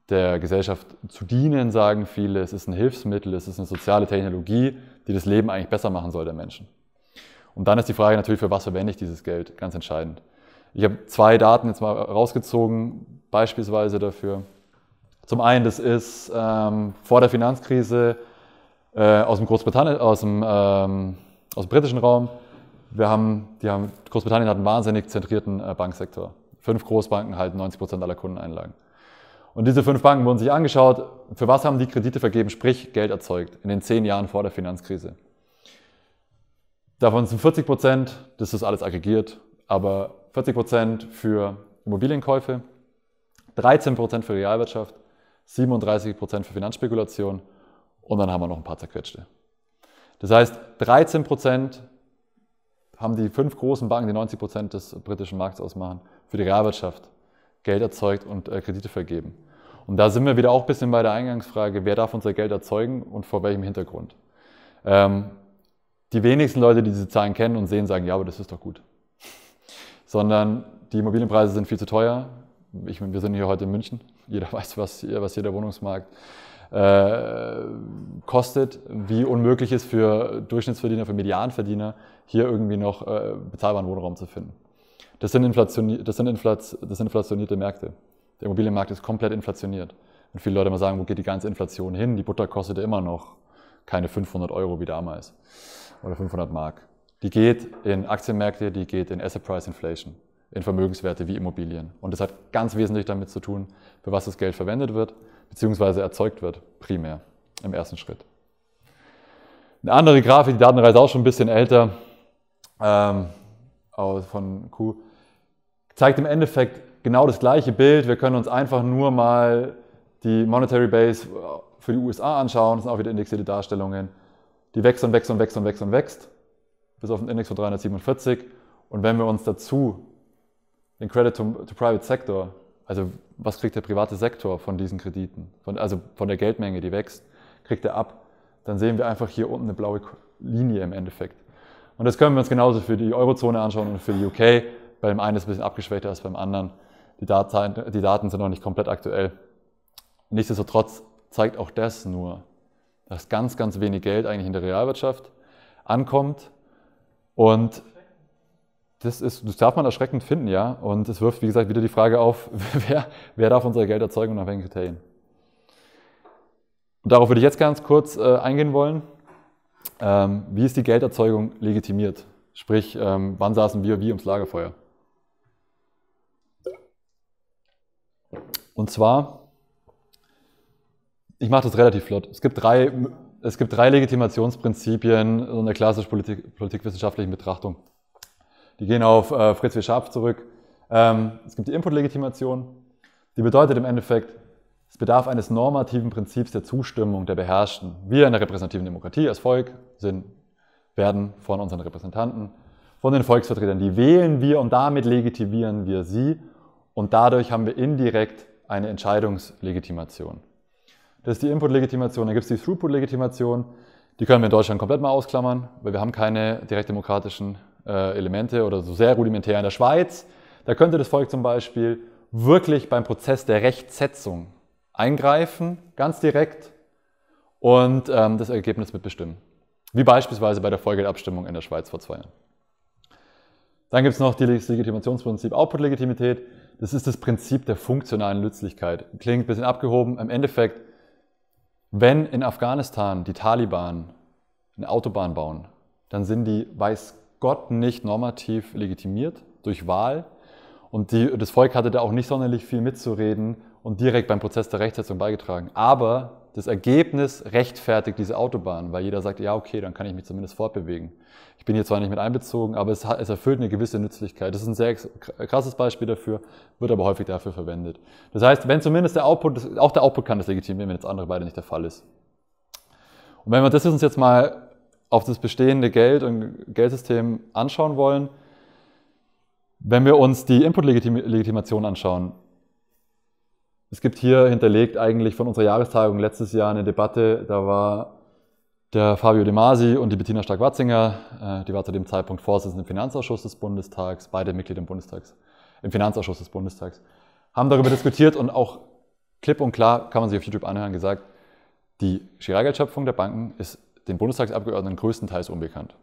Speaker 1: der Gesellschaft zu dienen, sagen viele. Es ist ein Hilfsmittel, es ist eine soziale Technologie, die das Leben eigentlich besser machen soll der Menschen. Und dann ist die Frage natürlich, für was verwende ich dieses Geld, ganz entscheidend. Ich habe zwei Daten jetzt mal rausgezogen, beispielsweise dafür. Zum einen, das ist ähm, vor der Finanzkrise äh, aus dem Großbritannien, aus dem, ähm, aus dem britischen Raum. Wir haben, die haben, Großbritannien hat einen wahnsinnig zentrierten äh, Banksektor. Fünf Großbanken halten 90 Prozent aller Kundeneinlagen. Und diese fünf Banken wurden sich angeschaut, für was haben die Kredite vergeben, sprich Geld erzeugt, in den zehn Jahren vor der Finanzkrise. Davon sind 40 Prozent, das ist alles aggregiert, aber 40 Prozent für Immobilienkäufe, 13 Prozent für Realwirtschaft, 37 Prozent für Finanzspekulation und dann haben wir noch ein paar zerquetschte. Das heißt, 13 Prozent haben die fünf großen Banken, die 90 Prozent des britischen Markts ausmachen, für die Realwirtschaft Geld erzeugt und äh, Kredite vergeben. Und da sind wir wieder auch ein bisschen bei der Eingangsfrage, wer darf unser Geld erzeugen und vor welchem Hintergrund. Ähm, die wenigsten Leute, die diese Zahlen kennen und sehen, sagen, ja, aber das ist doch gut. Sondern die Immobilienpreise sind viel zu teuer. Ich, wir sind hier heute in München. Jeder weiß, was hier, was hier der Wohnungsmarkt äh, kostet, wie unmöglich es für Durchschnittsverdiener, für Medianverdiener, hier irgendwie noch äh, bezahlbaren Wohnraum zu finden. Das sind, Inflationi das, sind das sind inflationierte Märkte. Der Immobilienmarkt ist komplett inflationiert. Und viele Leute mal sagen, wo geht die ganze Inflation hin? Die Butter kostet immer noch keine 500 Euro wie damals oder 500 Mark. Die geht in Aktienmärkte, die geht in Asset Price Inflation, in Vermögenswerte wie Immobilien. Und das hat ganz wesentlich damit zu tun, für was das Geld verwendet wird, beziehungsweise erzeugt wird, primär im ersten Schritt. Eine andere Grafik, die Datenreise auch schon ein bisschen älter, ähm, von Q, zeigt im Endeffekt genau das gleiche Bild. Wir können uns einfach nur mal die Monetary Base für die USA anschauen. Das sind auch wieder indexierte Darstellungen. Die wächst und wächst und wächst und wächst und wächst bis auf den Index von 347. Und wenn wir uns dazu den Credit to, to Private Sector, also was kriegt der private Sektor von diesen Krediten, von, also von der Geldmenge, die wächst, kriegt er ab, dann sehen wir einfach hier unten eine blaue Linie im Endeffekt. Und das können wir uns genauso für die Eurozone anschauen und für die UK. Bei dem einen ist es ein bisschen abgeschwächter als beim anderen. Die Daten, die Daten sind noch nicht komplett aktuell. Nichtsdestotrotz zeigt auch das nur, dass ganz, ganz wenig Geld eigentlich in der Realwirtschaft ankommt. Und das, ist, das darf man erschreckend finden, ja. Und es wirft, wie gesagt, wieder die Frage auf, wer, wer darf unsere Gelderzeugung nach welchen Kriterien. Und darauf würde ich jetzt ganz kurz äh, eingehen wollen. Ähm, wie ist die Gelderzeugung legitimiert? Sprich, ähm, wann saßen wir wie ums Lagerfeuer? Und zwar ich mache das relativ flott. Es gibt drei, es gibt drei Legitimationsprinzipien in der klassisch Politik, politikwissenschaftlichen Betrachtung. Die gehen auf äh, Fritz W. Scharf zurück. Ähm, es gibt die Input-Legitimation. Die bedeutet im Endeffekt, es bedarf eines normativen Prinzips der Zustimmung der Beherrschten. Wir in der repräsentativen Demokratie als Volk sind, werden von unseren Repräsentanten, von den Volksvertretern, die wählen wir und damit legitimieren wir sie und dadurch haben wir indirekt eine Entscheidungslegitimation. Das ist die Input-Legitimation. Dann gibt es die Throughput-Legitimation. Die können wir in Deutschland komplett mal ausklammern, weil wir haben keine direktdemokratischen äh, Elemente oder so sehr rudimentär in der Schweiz. Da könnte das Volk zum Beispiel wirklich beim Prozess der Rechtsetzung eingreifen, ganz direkt, und ähm, das Ergebnis mitbestimmen. Wie beispielsweise bei der Vollgeldabstimmung in der Schweiz vor zwei Jahren. Dann gibt es noch das Legitimationsprinzip Output-Legitimität. Das ist das Prinzip der funktionalen Nützlichkeit. Klingt ein bisschen abgehoben. Im Endeffekt wenn in Afghanistan die Taliban eine Autobahn bauen, dann sind die, weiß Gott, nicht normativ legitimiert durch Wahl. Und die, das Volk hatte da auch nicht sonderlich viel mitzureden und direkt beim Prozess der Rechtsetzung beigetragen. Aber das Ergebnis rechtfertigt diese Autobahn, weil jeder sagt, ja, okay, dann kann ich mich zumindest fortbewegen. Ich bin hier zwar nicht mit einbezogen, aber es, es, erfüllt eine gewisse Nützlichkeit. Das ist ein sehr krasses Beispiel dafür, wird aber häufig dafür verwendet. Das heißt, wenn zumindest der Output, auch der Output kann das legitimieren, wenn das andere beide nicht der Fall ist. Und wenn wir das uns jetzt mal auf das bestehende Geld und Geldsystem anschauen wollen, wenn wir uns die Input-Legitimation anschauen, es gibt hier hinterlegt eigentlich von unserer Jahrestagung letztes Jahr eine Debatte, da war der Fabio De Masi und die Bettina Stark-Watzinger, äh, die war zu dem Zeitpunkt Vorsitzende im Finanzausschuss des Bundestags, beide Mitglieder im Bundestags, im Finanzausschuss des Bundestags, haben darüber diskutiert und auch klipp und klar, kann man sich auf YouTube anhören, gesagt, die Giralgeldschöpfung der Banken ist den Bundestagsabgeordneten größtenteils unbekannt.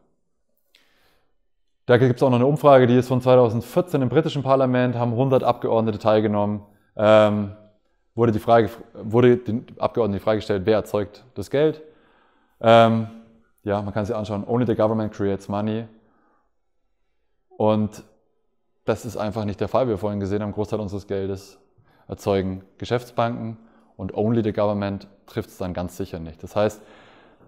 Speaker 1: Da gibt es auch noch eine Umfrage, die ist von 2014 im britischen Parlament, haben 100 Abgeordnete teilgenommen. Ähm, wurde, die Frage, wurde den Abgeordneten die Frage gestellt, wer erzeugt das Geld? Ähm, ja, man kann sich anschauen, only the government creates money. Und das ist einfach nicht der Fall. Wie wir vorhin gesehen haben, Großteil unseres Geldes erzeugen Geschäftsbanken und only the government trifft es dann ganz sicher nicht. Das heißt,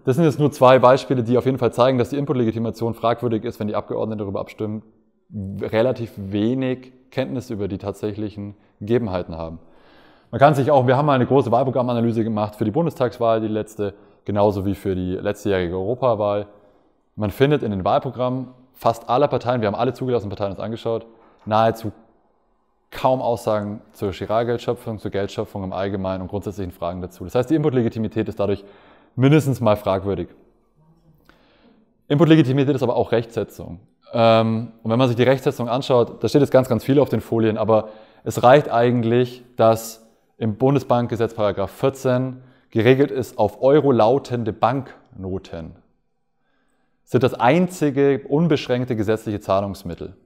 Speaker 1: das sind jetzt nur zwei Beispiele, die auf jeden Fall zeigen, dass die Input-Legitimation fragwürdig ist, wenn die Abgeordneten darüber abstimmen, relativ wenig Kenntnis über die tatsächlichen Gegebenheiten haben. Man kann sich auch, wir haben mal eine große Wahlprogrammanalyse gemacht für die Bundestagswahl, die letzte, genauso wie für die letztjährige Europawahl. Man findet in den Wahlprogrammen fast aller Parteien, wir haben alle zugelassenen Parteien uns angeschaut, nahezu kaum Aussagen zur girard zur Geldschöpfung im Allgemeinen und grundsätzlichen Fragen dazu. Das heißt, die Inputlegitimität ist dadurch mindestens mal fragwürdig. Inputlegitimität ist aber auch Rechtsetzung. Ähm, und wenn man sich die Rechtsetzung anschaut, da steht jetzt ganz, ganz viel auf den Folien, aber es reicht eigentlich, dass im Bundesbankgesetz 14 geregelt ist auf Euro lautende Banknoten, sind das einzige unbeschränkte gesetzliche Zahlungsmittel.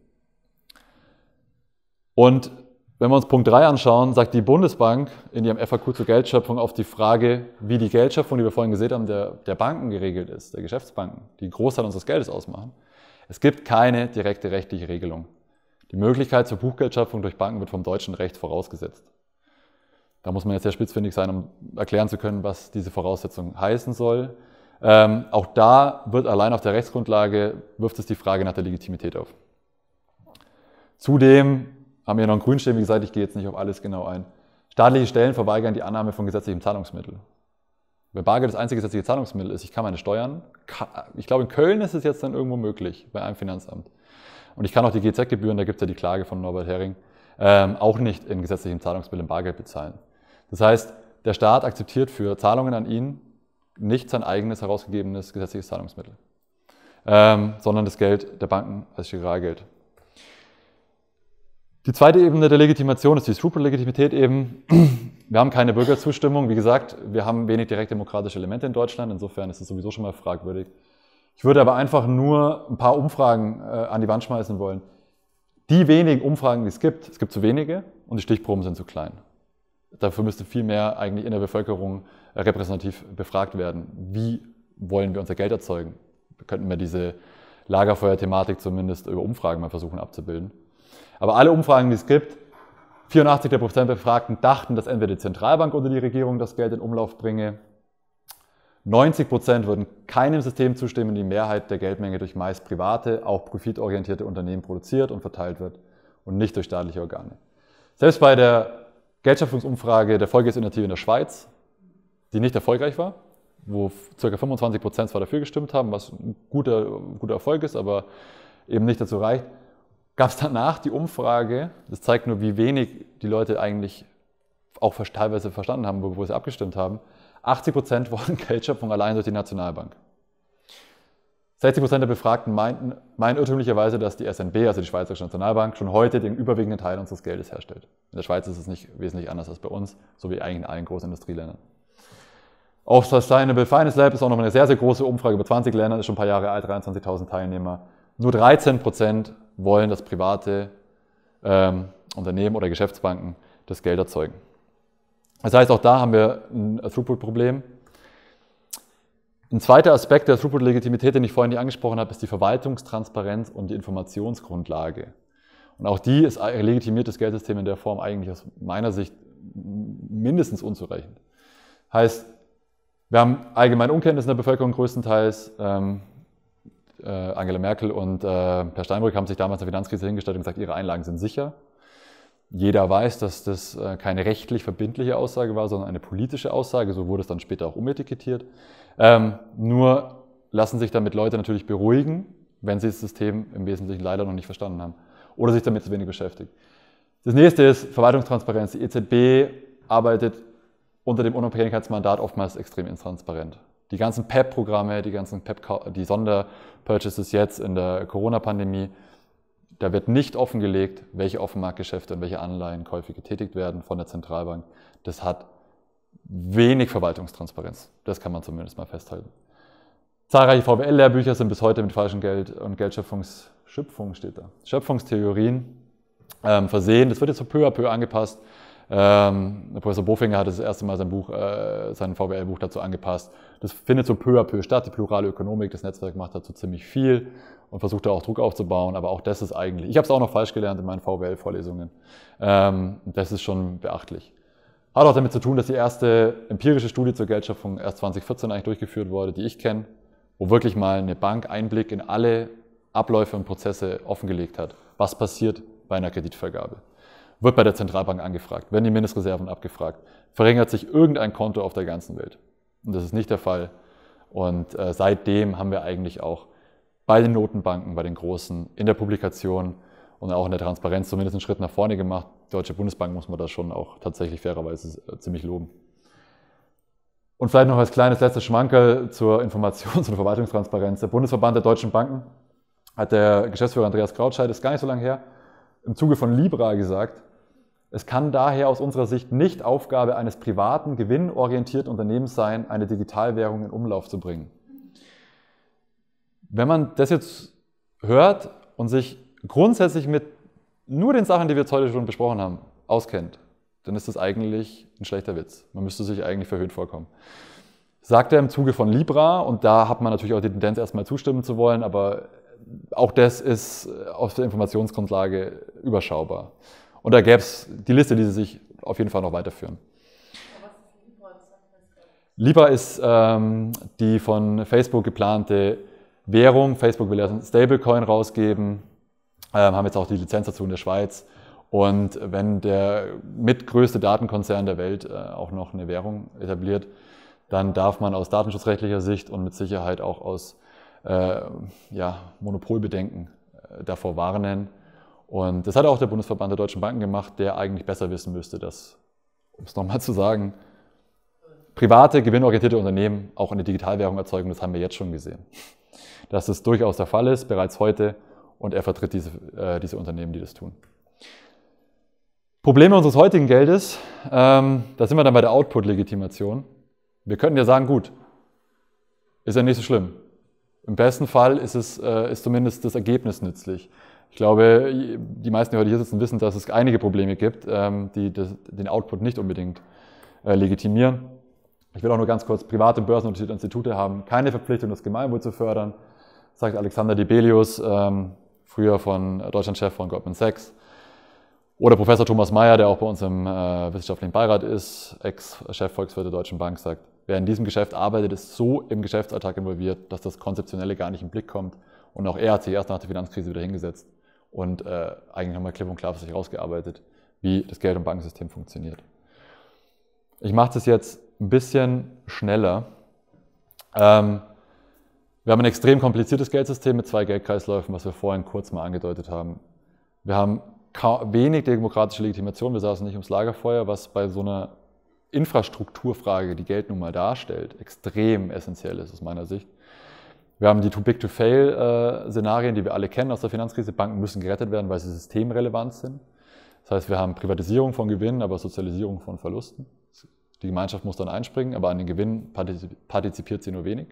Speaker 1: Und wenn wir uns Punkt 3 anschauen, sagt die Bundesbank in ihrem FAQ zur Geldschöpfung auf die Frage, wie die Geldschöpfung, die wir vorhin gesehen haben, der, der Banken geregelt ist, der Geschäftsbanken, die einen Großteil unseres Geldes ausmachen. Es gibt keine direkte rechtliche Regelung. Die Möglichkeit zur Buchgeldschöpfung durch Banken wird vom deutschen Recht vorausgesetzt. Da muss man jetzt sehr spitzfindig sein, um erklären zu können, was diese Voraussetzung heißen soll. Ähm, auch da wird allein auf der Rechtsgrundlage, wirft es die Frage nach der Legitimität auf. Zudem haben wir noch ein Grün stehen, wie gesagt, ich gehe jetzt nicht auf alles genau ein. Staatliche Stellen verweigern die Annahme von gesetzlichem Zahlungsmittel. Wenn Bargeld das einzige gesetzliche Zahlungsmittel ist, ich kann meine Steuern, ich glaube in Köln ist es jetzt dann irgendwo möglich, bei einem Finanzamt. Und ich kann auch die GZ-Gebühren, da gibt es ja die Klage von Norbert Hering, ähm, auch nicht in gesetzlichem Zahlungsmittel im Bargeld bezahlen. Das heißt, der Staat akzeptiert für Zahlungen an ihn nicht sein eigenes herausgegebenes gesetzliches Zahlungsmittel, ähm, sondern das Geld der Banken als Giralgeld. Die zweite Ebene der Legitimation ist die Scruple-Legitimität eben. Wir haben keine Bürgerzustimmung. Wie gesagt, wir haben wenig direktdemokratische Elemente in Deutschland. Insofern ist es sowieso schon mal fragwürdig. Ich würde aber einfach nur ein paar Umfragen äh, an die Wand schmeißen wollen. Die wenigen Umfragen, die es gibt, es gibt zu wenige und die Stichproben sind zu klein dafür müsste viel mehr eigentlich in der Bevölkerung äh, repräsentativ befragt werden. Wie wollen wir unser Geld erzeugen? Könnten wir diese Lagerfeuer-Thematik zumindest über Umfragen mal versuchen abzubilden. Aber alle Umfragen, die es gibt, 84 der Prozent Befragten dachten, dass entweder die Zentralbank oder die Regierung das Geld in Umlauf bringe. 90 Prozent würden keinem System zustimmen, die Mehrheit der Geldmenge durch meist private, auch profitorientierte Unternehmen produziert und verteilt wird und nicht durch staatliche Organe. Selbst bei der Geldschöpfungsumfrage der Vollgeldsinitiative in der Schweiz, die nicht erfolgreich war, wo ca. 25 Prozent zwar dafür gestimmt haben, was ein guter, guter Erfolg ist, aber eben nicht dazu reicht, gab es danach die Umfrage, das zeigt nur, wie wenig die Leute eigentlich auch teilweise verstanden haben, wo, wo sie abgestimmt haben. 80 Prozent wollen Geldschöpfung allein durch die Nationalbank. 60 der Befragten meinten, meinen irrtümlicherweise, dass die SNB, also die Schweizerische Nationalbank, schon heute den überwiegenden Teil unseres Geldes herstellt. In der Schweiz ist es nicht wesentlich anders als bei uns, so wie eigentlich in allen großen Industrieländern. Auch Sustainable Finance Lab ist auch noch eine sehr, sehr große Umfrage über 20 Länder, ist schon ein paar Jahre alt, 23.000 Teilnehmer. Nur 13 wollen, dass private ähm, Unternehmen oder Geschäftsbanken das Geld erzeugen. Das heißt, auch da haben wir ein Throughput-Problem. Ein zweiter Aspekt der Throughput-Legitimität, den ich vorhin nicht angesprochen habe, ist die Verwaltungstransparenz und die Informationsgrundlage. Und auch die ist ein legitimiertes Geldsystem in der Form eigentlich aus meiner Sicht mindestens unzureichend. Heißt, wir haben allgemein Unkenntnis in der Bevölkerung größtenteils. Ähm, äh, Angela Merkel und äh, Per Steinbrück haben sich damals in der Finanzkrise hingestellt und gesagt, ihre Einlagen sind sicher. Jeder weiß, dass das äh, keine rechtlich verbindliche Aussage war, sondern eine politische Aussage. So wurde es dann später auch umetikettiert. Ähm, nur lassen sich damit Leute natürlich beruhigen, wenn sie das System im Wesentlichen leider noch nicht verstanden haben oder sich damit zu wenig beschäftigt. Das nächste ist Verwaltungstransparenz. Die EZB arbeitet unter dem Unabhängigkeitsmandat oftmals extrem intransparent. Die ganzen PEP-Programme, die ganzen PEP, e die Sonderpurchases jetzt in der Corona-Pandemie, da wird nicht offengelegt, welche Offenmarktgeschäfte und welche Anleihenkäufe getätigt werden von der Zentralbank. Das hat wenig Verwaltungstransparenz. Das kann man zumindest mal festhalten. Zahlreiche VWL-Lehrbücher sind bis heute mit falschem Geld- und Geldschöpfungs steht da. Schöpfungstheorien ähm, versehen. Das wird jetzt so peu à peu angepasst. Ähm, Professor Bofinger hat das erste Mal sein Buch, äh, sein VWL-Buch dazu angepasst. Das findet so peu à peu statt. Die plurale Ökonomik, das Netzwerk macht dazu ziemlich viel und versucht da auch Druck aufzubauen. Aber auch das ist eigentlich, ich habe es auch noch falsch gelernt in meinen VWL-Vorlesungen. Ähm, das ist schon beachtlich. Hat auch damit zu tun, dass die erste empirische Studie zur Geldschöpfung erst 2014 eigentlich durchgeführt wurde, die ich kenne, wo wirklich mal eine Bank Einblick in alle Abläufe und Prozesse offengelegt hat. Was passiert bei einer Kreditvergabe? Wird bei der Zentralbank angefragt? Werden die Mindestreserven abgefragt? Verringert sich irgendein Konto auf der ganzen Welt? Und das ist nicht der Fall. Und äh, seitdem haben wir eigentlich auch bei den Notenbanken, bei den Großen, in der Publikation und auch in der Transparenz zumindest einen Schritt nach vorne gemacht, Deutsche Bundesbank muss man da schon auch tatsächlich fairerweise äh, ziemlich loben. Und vielleicht noch als kleines letztes Schmankerl zur Informations- und Verwaltungstransparenz. Der Bundesverband der Deutschen Banken hat der Geschäftsführer Andreas Krautscheid, ist gar nicht so lange her, im Zuge von Libra gesagt, es kann daher aus unserer Sicht nicht Aufgabe eines privaten, gewinnorientierten Unternehmens sein, eine Digitalwährung in Umlauf zu bringen. Wenn man das jetzt hört und sich grundsätzlich mit nur den Sachen, die wir jetzt heute schon besprochen haben, auskennt, dann ist das eigentlich ein schlechter Witz. Man müsste sich eigentlich verhöhnt vorkommen. Sagt er im Zuge von Libra, und da hat man natürlich auch die Tendenz, erstmal zustimmen zu wollen, aber auch das ist äh, aus der Informationsgrundlage überschaubar. Und da gäbe es die Liste, die sie sich auf jeden Fall noch weiterführen. Libra ist ähm, die von Facebook geplante Währung. Facebook will ja einen Stablecoin rausgeben. Ähm, haben jetzt auch die Lizenz dazu in der Schweiz. Und wenn der mitgrößte Datenkonzern der Welt äh, auch noch eine Währung etabliert, dann darf man aus datenschutzrechtlicher Sicht und mit Sicherheit auch aus äh, ja, Monopolbedenken äh, davor warnen. Und das hat auch der Bundesverband der Deutschen Banken gemacht, der eigentlich besser wissen müsste, dass, um es nochmal zu sagen, private, gewinnorientierte Unternehmen auch eine Digitalwährung erzeugen. Das haben wir jetzt schon gesehen. Dass es durchaus der Fall ist, bereits heute und er vertritt diese, äh, diese Unternehmen, die das tun. Probleme unseres heutigen Geldes, ähm, da sind wir dann bei der Output-Legitimation. Wir könnten ja sagen, gut, ist ja nicht so schlimm. Im besten Fall ist, es, äh, ist zumindest das Ergebnis nützlich. Ich glaube, die meisten, die heute hier sitzen, wissen, dass es einige Probleme gibt, ähm, die das, den Output nicht unbedingt äh, legitimieren. Ich will auch nur ganz kurz, private börsennotierte Institute haben keine Verpflichtung, das Gemeinwohl zu fördern, sagt Alexander Debelius. Ähm, früher von äh, Deutschlandchef von Goldman Sachs. Oder Professor Thomas Mayer, der auch bei uns im äh, wissenschaftlichen Beirat ist, Ex-Chefvolkswirt der Deutschen Bank, sagt, wer in diesem Geschäft arbeitet, ist so im Geschäftsalltag involviert, dass das Konzeptionelle gar nicht im Blick kommt. Und auch er hat sich erst nach der Finanzkrise wieder hingesetzt und äh, eigentlich nochmal klipp und klar für sich rausgearbeitet, wie das Geld- und Bankensystem funktioniert. Ich mache das jetzt ein bisschen schneller. Ähm, wir haben ein extrem kompliziertes Geldsystem mit zwei Geldkreisläufen, was wir vorhin kurz mal angedeutet haben. Wir haben wenig demokratische Legitimation, wir saßen nicht ums Lagerfeuer, was bei so einer Infrastrukturfrage, die Geld nun mal darstellt, extrem essentiell ist aus meiner Sicht. Wir haben die Too-Big-to-Fail-Szenarien, äh, die wir alle kennen aus der Finanzkrise. Banken müssen gerettet werden, weil sie systemrelevant sind. Das heißt, wir haben Privatisierung von Gewinnen, aber Sozialisierung von Verlusten. Die Gemeinschaft muss dann einspringen, aber an den Gewinnen partizipiert sie nur wenig.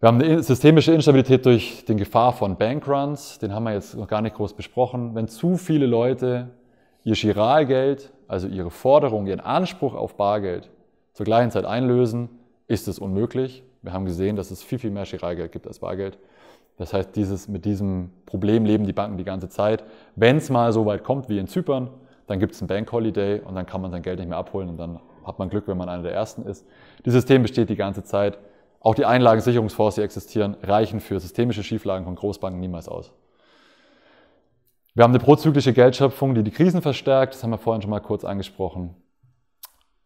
Speaker 1: Wir haben eine systemische Instabilität durch den Gefahr von Bankruns, den haben wir jetzt noch gar nicht groß besprochen. Wenn zu viele Leute ihr Giralgeld, also ihre Forderung, ihren Anspruch auf Bargeld zur gleichen Zeit einlösen, ist es unmöglich. Wir haben gesehen, dass es viel, viel mehr Giralgeld gibt als Bargeld. Das heißt, dieses, mit diesem Problem leben die Banken die ganze Zeit. Wenn es mal so weit kommt wie in Zypern, dann gibt es einen Bankholiday und dann kann man sein Geld nicht mehr abholen und dann hat man Glück, wenn man einer der Ersten ist. Dieses System besteht die ganze Zeit. Auch die Einlagensicherungsfonds, die existieren, reichen für systemische Schieflagen von Großbanken niemals aus. Wir haben eine prozyklische Geldschöpfung, die die Krisen verstärkt, das haben wir vorhin schon mal kurz angesprochen.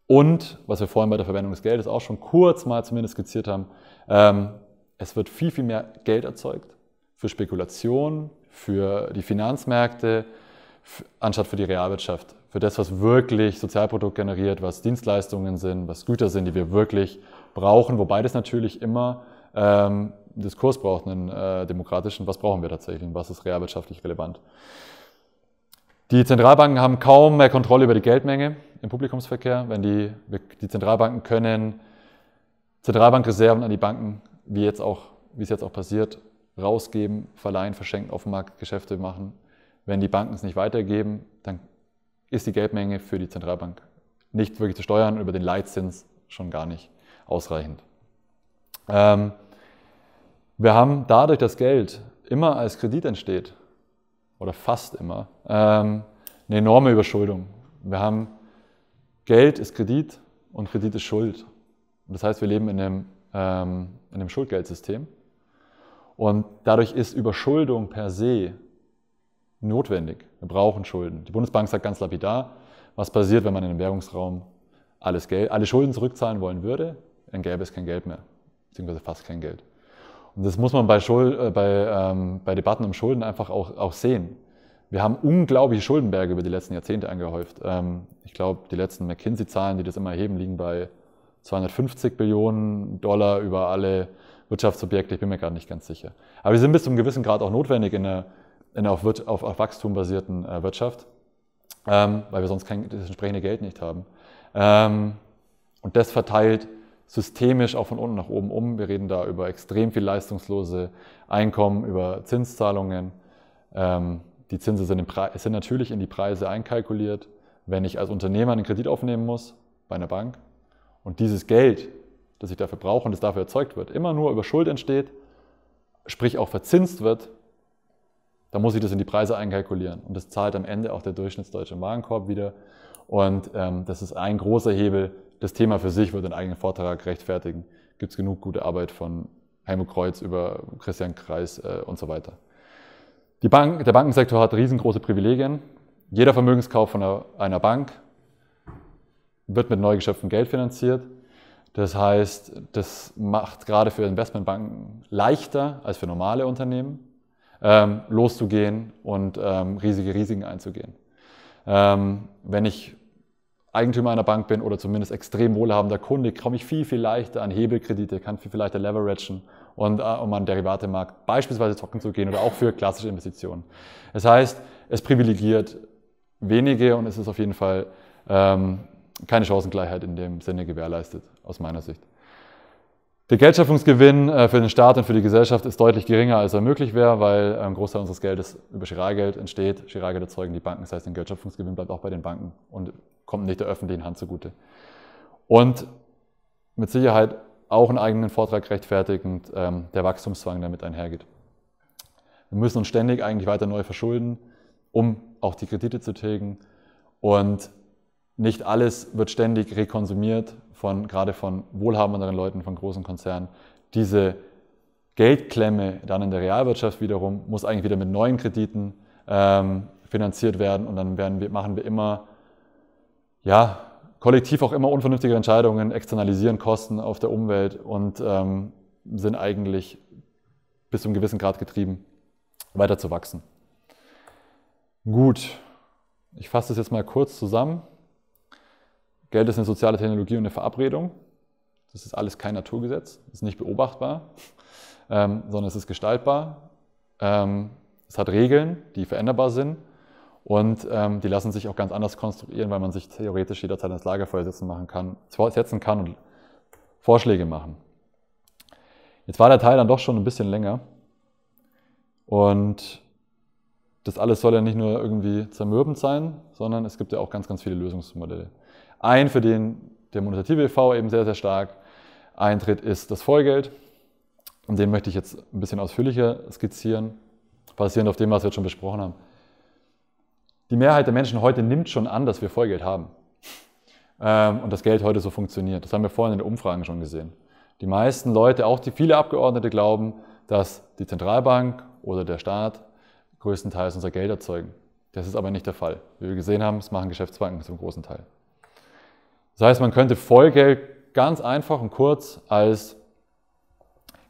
Speaker 1: Und, was wir vorhin bei der Verwendung des Geldes auch schon kurz mal zumindest skizziert haben, ähm, es wird viel, viel mehr Geld erzeugt für Spekulation, für die Finanzmärkte, anstatt für die Realwirtschaft für das, was wirklich Sozialprodukt generiert, was Dienstleistungen sind, was Güter sind, die wir wirklich brauchen, wobei das natürlich immer ähm, Diskurs braucht, einen äh, demokratischen, was brauchen wir tatsächlich und was ist realwirtschaftlich relevant. Die Zentralbanken haben kaum mehr Kontrolle über die Geldmenge im Publikumsverkehr, wenn die, die Zentralbanken können Zentralbankreserven an die Banken, wie, jetzt auch, wie es jetzt auch passiert, rausgeben, verleihen, verschenken, auf dem Markt Geschäfte machen. Wenn die Banken es nicht weitergeben, dann ist die Geldmenge für die Zentralbank nicht wirklich zu steuern, über den Leitzins schon gar nicht ausreichend. Ähm, wir haben dadurch, dass Geld immer als Kredit entsteht, oder fast immer, ähm, eine enorme Überschuldung. Wir haben Geld ist Kredit und Kredit ist Schuld. Und das heißt, wir leben in einem, ähm, in einem Schuldgeldsystem. Und dadurch ist Überschuldung per se notwendig. Wir brauchen Schulden. Die Bundesbank sagt ganz lapidar, was passiert, wenn man in den Währungsraum alles Geld, alle Schulden zurückzahlen wollen würde, dann gäbe es kein Geld mehr, beziehungsweise fast kein Geld. Und das muss man bei, Schuld, äh, bei, ähm, bei Debatten um Schulden einfach auch, auch, sehen. Wir haben unglaubliche Schuldenberge über die letzten Jahrzehnte angehäuft. Ähm, ich glaube, die letzten McKinsey-Zahlen, die das immer erheben, liegen bei 250 Billionen Dollar über alle Wirtschaftsobjekte. Ich bin mir gerade nicht ganz sicher. Aber die sind bis zu einem gewissen Grad auch notwendig in einer in auf, auf, auf Wachstum basierten äh, Wirtschaft, ähm, weil wir sonst kein, das entsprechende Geld nicht haben. Ähm, und das verteilt systemisch auch von unten nach oben um. Wir reden da über extrem viel leistungslose Einkommen, über Zinszahlungen. Ähm, die Zinsen sind, sind, natürlich in die Preise einkalkuliert. Wenn ich als Unternehmer einen Kredit aufnehmen muss bei einer Bank und dieses Geld, das ich dafür brauche und das dafür erzeugt wird, immer nur über Schuld entsteht, sprich auch verzinst wird, da muss ich das in die Preise einkalkulieren. Und das zahlt am Ende auch der durchschnittsdeutsche Warenkorb wieder. Und ähm, das ist ein großer Hebel. Das Thema für sich wird den eigenen Vortrag rechtfertigen. Gibt es genug gute Arbeit von Helmut Kreuz über Christian Kreis äh, und so weiter. Bank, der Bankensektor hat riesengroße Privilegien. Jeder Vermögenskauf von einer Bank wird mit neu geschöpftem Geld finanziert. Das heißt, das macht gerade für Investmentbanken leichter als für normale Unternehmen ähm, loszugehen und ähm, riesige Risiken einzugehen. Ähm, wenn ich Eigentümer einer Bank bin oder zumindest extrem wohlhabender Kunde, komme ich viel, viel leichter an Hebelkredite, kann viel, viel leichter leveragen und äh, um an Derivatemarkt beispielsweise trocken zu gehen oder auch für klassische Investitionen. Das heißt, es privilegiert wenige und es ist auf jeden Fall ähm, keine Chancengleichheit in dem Sinne gewährleistet, aus meiner Sicht. Der Geldschöpfungsgewinn äh, für den Staat und für die Gesellschaft ist deutlich geringer, als er möglich wäre, weil ein ähm, Großteil unseres Geldes über Giralgeld entsteht. Giralgeld erzeugen die Banken, das heißt, der Geldschöpfungsgewinn bleibt auch bei den Banken und kommt nicht der öffentlichen Hand zugute. Und mit Sicherheit auch einen eigenen Vortrag rechtfertigend ähm, der Wachstumszwang damit einhergeht. Wir müssen uns ständig eigentlich weiter neu verschulden, um auch die Kredite zu tilgen. Und nicht alles wird ständig rekonsumiert, von gerade von wohlhabenderen Leuten, von großen Konzernen. Diese Geldklemme dann in der Realwirtschaft wiederum muss eigentlich wieder mit neuen Krediten ähm, finanziert werden und dann werden wir, machen wir immer, ja, kollektiv auch immer unvernünftige Entscheidungen, externalisieren Kosten auf der Umwelt und ähm, sind eigentlich bis zu einem gewissen Grad getrieben, weiter zu wachsen. Gut, ich fasse das jetzt mal kurz zusammen. Geld ist eine soziale Technologie und eine Verabredung. Das ist alles kein Naturgesetz, das ist nicht beobachtbar, ähm, sondern es ist gestaltbar. Ähm, es hat Regeln, die veränderbar sind und ähm, die lassen sich auch ganz anders konstruieren, weil man sich theoretisch jederzeit ins Lagerfeuer setzen, machen kann, setzen kann und Vorschläge machen. Jetzt war der Teil dann doch schon ein bisschen länger und das alles soll ja nicht nur irgendwie zermürbend sein, sondern es gibt ja auch ganz, ganz viele Lösungsmodelle. Ein, für den der monetative e.V. eben sehr, sehr stark eintritt, ist das Vollgeld. Und den möchte ich jetzt ein bisschen ausführlicher skizzieren, basierend auf dem, was wir jetzt schon besprochen haben. Die Mehrheit der Menschen heute nimmt schon an, dass wir Vollgeld haben ähm, und das Geld heute so funktioniert. Das haben wir vorhin in den Umfragen schon gesehen. Die meisten Leute, auch die viele Abgeordnete, glauben, dass die Zentralbank oder der Staat größtenteils unser Geld erzeugen. Das ist aber nicht der Fall. Wie wir gesehen haben, es machen Geschäftsbanken zum großen Teil. Das heißt, man könnte Vollgeld ganz einfach und kurz als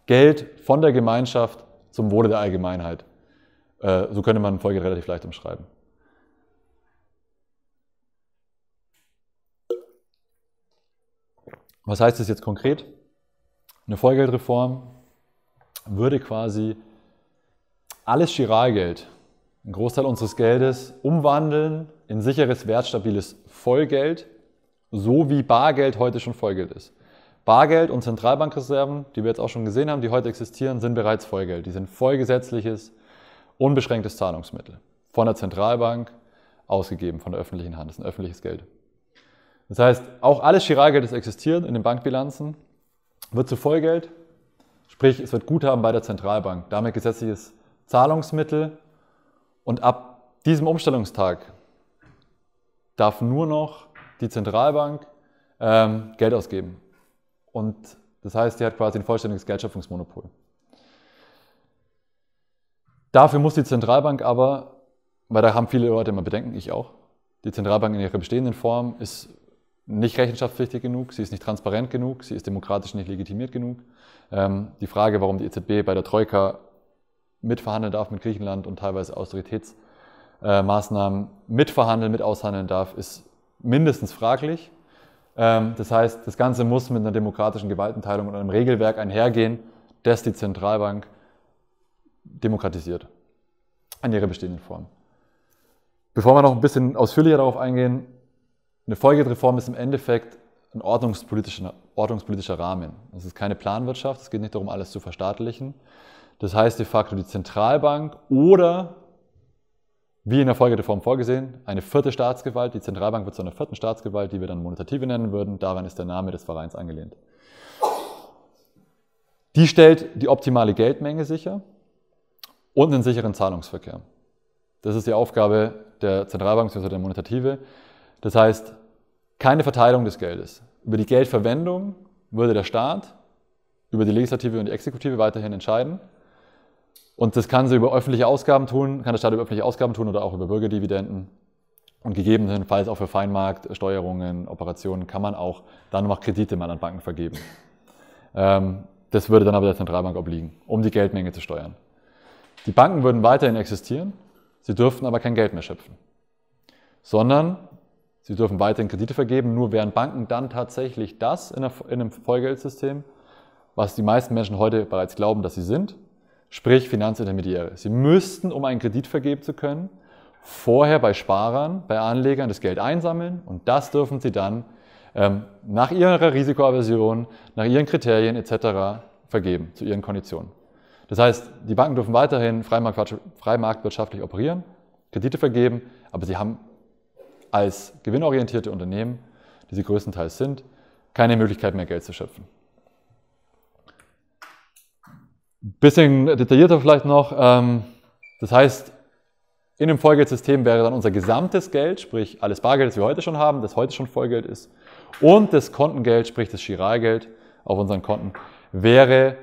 Speaker 1: Geld von der Gemeinschaft zum Wohle der Allgemeinheit. Äh, so könnte man Vollgeld relativ leicht umschreiben. Was heißt das jetzt konkret? Eine Vollgeldreform würde quasi alles Chiralgeld, einen Großteil unseres Geldes, umwandeln in sicheres, wertstabiles Vollgeld so wie Bargeld heute schon Vollgeld ist. Bargeld und Zentralbankreserven, die wir jetzt auch schon gesehen haben, die heute existieren, sind bereits Vollgeld. Die sind vollgesetzliches, unbeschränktes Zahlungsmittel. Von der Zentralbank ausgegeben, von der öffentlichen Hand. Das ist ein öffentliches Geld. Das heißt, auch alles Giralgeld, das existiert in den Bankbilanzen, wird zu Vollgeld. Sprich, es wird Guthaben bei der Zentralbank. Damit gesetzliches Zahlungsmittel. Und ab diesem Umstellungstag darf nur noch die Zentralbank ähm, Geld ausgeben. Und das heißt, die hat quasi ein vollständiges Geldschöpfungsmonopol. Dafür muss die Zentralbank aber, weil da haben viele Leute immer Bedenken, ich auch, die Zentralbank in ihrer bestehenden Form ist nicht rechenschaftspflichtig genug, sie ist nicht transparent genug, sie ist demokratisch nicht legitimiert genug. Ähm, die Frage, warum die EZB bei der Troika mitverhandeln darf mit Griechenland und teilweise Austeritätsmaßnahmen äh, mitverhandeln, mit aushandeln darf, ist mindestens fraglich. Ähm, das heißt, das Ganze muss mit einer demokratischen Gewaltenteilung und einem Regelwerk einhergehen, das die Zentralbank demokratisiert an ihrer bestehenden Form. Bevor wir noch ein bisschen ausführlicher darauf eingehen, eine Folgereform ist im Endeffekt ein ordnungspolitischer, ordnungspolitischer Rahmen. Es ist keine Planwirtschaft, es geht nicht darum, alles zu verstaatlichen. Das heißt de facto, die Zentralbank oder wie in der Folge der Form vorgesehen, eine vierte Staatsgewalt. Die Zentralbank wird zu einer vierten Staatsgewalt, die wir dann Monetative nennen würden. Daran ist der Name des Vereins angelehnt. Die stellt die optimale Geldmenge sicher und einen sicheren Zahlungsverkehr. Das ist die Aufgabe der Zentralbank bzw. der Monetative. Das heißt, keine Verteilung des Geldes. Über die Geldverwendung würde der Staat über die Legislative und die Exekutive weiterhin entscheiden. Und das kann sie über öffentliche Ausgaben tun, kann der Staat über öffentliche Ausgaben tun oder auch über Bürgerdividenden. Und gegebenenfalls auch für Feinmarktsteuerungen, Operationen kann man auch dann noch Kredite mal an Banken vergeben. Ähm, das würde dann aber der Zentralbank obliegen, um die Geldmenge zu steuern. Die Banken würden weiterhin existieren, sie dürften aber kein Geld mehr schöpfen, sondern sie dürfen weiterhin Kredite vergeben, nur wären Banken dann tatsächlich das in einem Vollgeldsystem, was die meisten Menschen heute bereits glauben, dass sie sind, sprich Finanzintermediäre. Sie müssten, um einen Kredit vergeben zu können, vorher bei Sparern, bei Anlegern das Geld einsammeln und das dürfen sie dann ähm, nach ihrer Risikoaversion, nach ihren Kriterien etc. vergeben, zu ihren Konditionen. Das heißt, die Banken dürfen weiterhin freimarktwirtschaftlich operieren, Kredite vergeben, aber sie haben als gewinnorientierte Unternehmen, die sie größtenteils sind, keine Möglichkeit mehr Geld zu schöpfen. Bisschen detaillierter vielleicht noch. Ähm, das heißt, in dem Vollgeldsystem wäre dann unser gesamtes Geld, sprich alles Bargeld, das wir heute schon haben, das heute schon Vollgeld ist, und das Kontengeld, sprich das Chiralgeld auf unseren Konten, wäre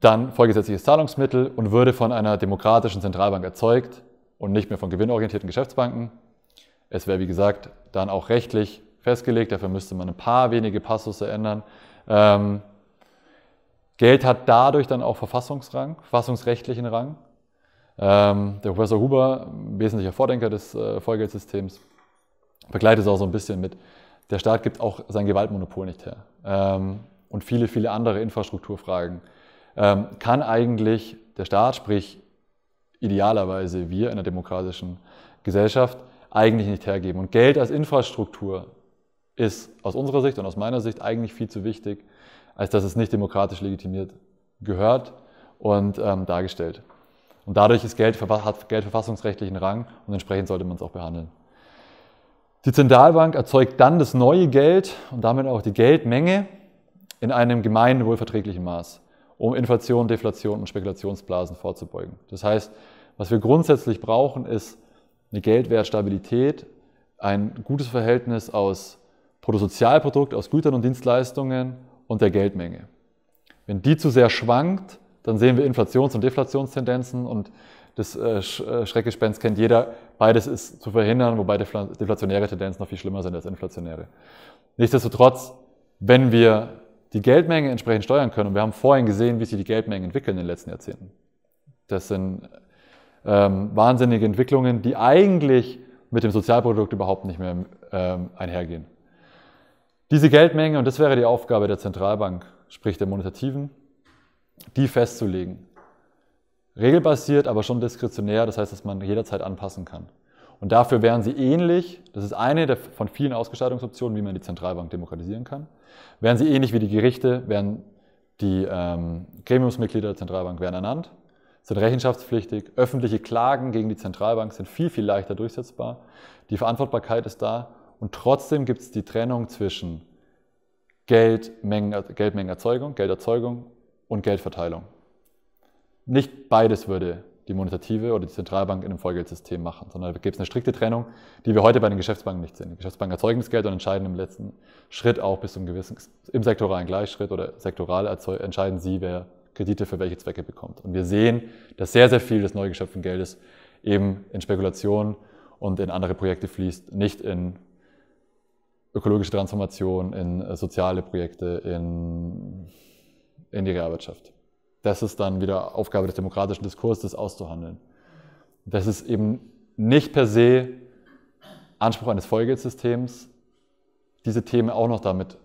Speaker 1: dann vollgesetzliches Zahlungsmittel und würde von einer demokratischen Zentralbank erzeugt und nicht mehr von gewinnorientierten Geschäftsbanken. Es wäre, wie gesagt, dann auch rechtlich festgelegt, dafür müsste man ein paar wenige Passusse ändern. Ähm, Geld hat dadurch dann auch Verfassungsrang, verfassungsrechtlichen Rang. Ähm, der Professor Huber, wesentlicher Vordenker des äh, Vollgeldsystems, begleitet es auch so ein bisschen mit. Der Staat gibt auch sein Gewaltmonopol nicht her. Ähm, und viele, viele andere Infrastrukturfragen. Ähm, kann eigentlich der Staat, sprich idealerweise wir in einer demokratischen Gesellschaft, eigentlich nicht hergeben. Und Geld als Infrastruktur ist aus unserer Sicht und aus meiner Sicht eigentlich viel zu wichtig, als dass es nicht demokratisch legitimiert gehört und ähm, dargestellt. Und dadurch ist Geld, hat Geld verfassungsrechtlichen Rang und entsprechend sollte man es auch behandeln. Die Zentralbank erzeugt dann das neue Geld und damit auch die Geldmenge in einem gemeinwohlverträglichen Maß, um Inflation, Deflation und Spekulationsblasen vorzubeugen. Das heißt, was wir grundsätzlich brauchen, ist eine Geldwertstabilität, ein gutes Verhältnis aus Bruttosozialprodukt, aus Gütern und Dienstleistungen und der Geldmenge. Wenn die zu sehr schwankt, dann sehen wir Inflations- und Deflationstendenzen und das äh, äh, Schreckgespenst kennt jeder. Beides ist zu verhindern, wobei deflationäre Tendenzen noch viel schlimmer sind als inflationäre. Nichtsdestotrotz, wenn wir die Geldmenge entsprechend steuern können, und wir haben vorhin gesehen, wie sich die Geldmengen entwickeln in den letzten Jahrzehnten. Das sind ähm, wahnsinnige Entwicklungen, die eigentlich mit dem Sozialprodukt überhaupt nicht mehr ähm, einhergehen. Diese Geldmenge, und das wäre die Aufgabe der Zentralbank, sprich der Monetativen, die festzulegen. Regelbasiert, aber schon diskretionär, das heißt, dass man jederzeit anpassen kann. Und dafür wären sie ähnlich, das ist eine der von vielen Ausgestaltungsoptionen, wie man die Zentralbank demokratisieren kann, wären sie ähnlich wie die Gerichte, wären die ähm, Gremiumsmitglieder der Zentralbank werden ernannt, sind rechenschaftspflichtig, öffentliche Klagen gegen die Zentralbank sind viel, viel leichter durchsetzbar, die Verantwortbarkeit ist da und trotzdem gibt es die Trennung zwischen Geldmengen, Geldmengenerzeugung, Gelderzeugung und Geldverteilung. Nicht beides würde die Monetative oder die Zentralbank in einem Vollgeldsystem machen, sondern da gibt es eine strikte Trennung, die wir heute bei den Geschäftsbanken nicht sehen. Die Geschäftsbanken erzeugen das Geld und entscheiden im letzten Schritt auch bis zum gewissen, im sektoralen Gleichschritt oder sektoral entscheiden sie, wer Kredite für welche Zwecke bekommt. Und wir sehen, dass sehr, sehr viel des neu geschöpften Geldes eben in Spekulationen und in andere Projekte fließt, nicht in ökologische Transformation, in äh, soziale Projekte, in, in die Realwirtschaft. Das ist dann wieder Aufgabe des demokratischen Diskurses, auszuhandeln. Das ist eben nicht per se Anspruch eines Folgesystems, diese Themen auch noch damit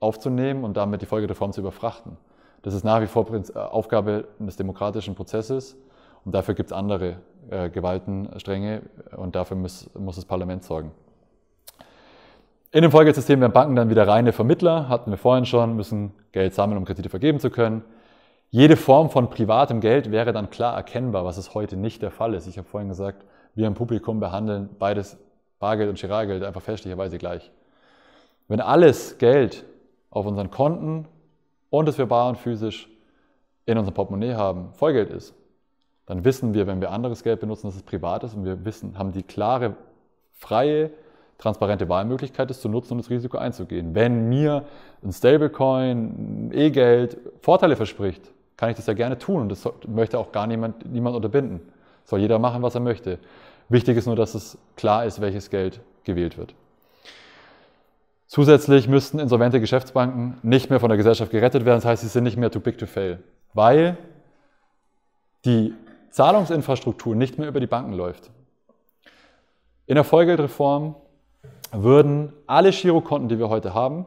Speaker 1: aufzunehmen und damit die Folgereform zu überfrachten. Das ist nach wie vor äh, Aufgabe eines demokratischen Prozesses und dafür gibt es andere äh, Gewaltenstränge und dafür muss, muss das Parlament sorgen. In dem Folgesystem werden Banken dann wieder reine Vermittler, hatten wir vorhin schon, müssen Geld sammeln, um Kredite vergeben zu können. Jede Form von privatem Geld wäre dann klar erkennbar, was es heute nicht der Fall ist. Ich habe vorhin gesagt, wir im Publikum behandeln beides Bargeld und Giralgeld einfach fälschlicherweise gleich. Wenn alles Geld auf unseren Konten und es wir bar und physisch in unserem Portemonnaie haben, Vollgeld ist, dann wissen wir, wenn wir anderes Geld benutzen, dass es privat ist und wir wissen, haben die klare, freie, transparente Wahlmöglichkeit ist, zu nutzen und das Risiko einzugehen. Wenn mir ein Stablecoin, E-Geld Vorteile verspricht, kann ich das ja gerne tun und das möchte auch gar niemand, niemand unterbinden. Soll jeder machen, was er möchte. Wichtig ist nur, dass es klar ist, welches Geld gewählt wird. Zusätzlich müssten insolvente Geschäftsbanken nicht mehr von der Gesellschaft gerettet werden, das heißt, sie sind nicht mehr too big to fail, weil die Zahlungsinfrastruktur nicht mehr über die Banken läuft. In der Vollgeldreform würden alle Girokonten, die wir heute haben,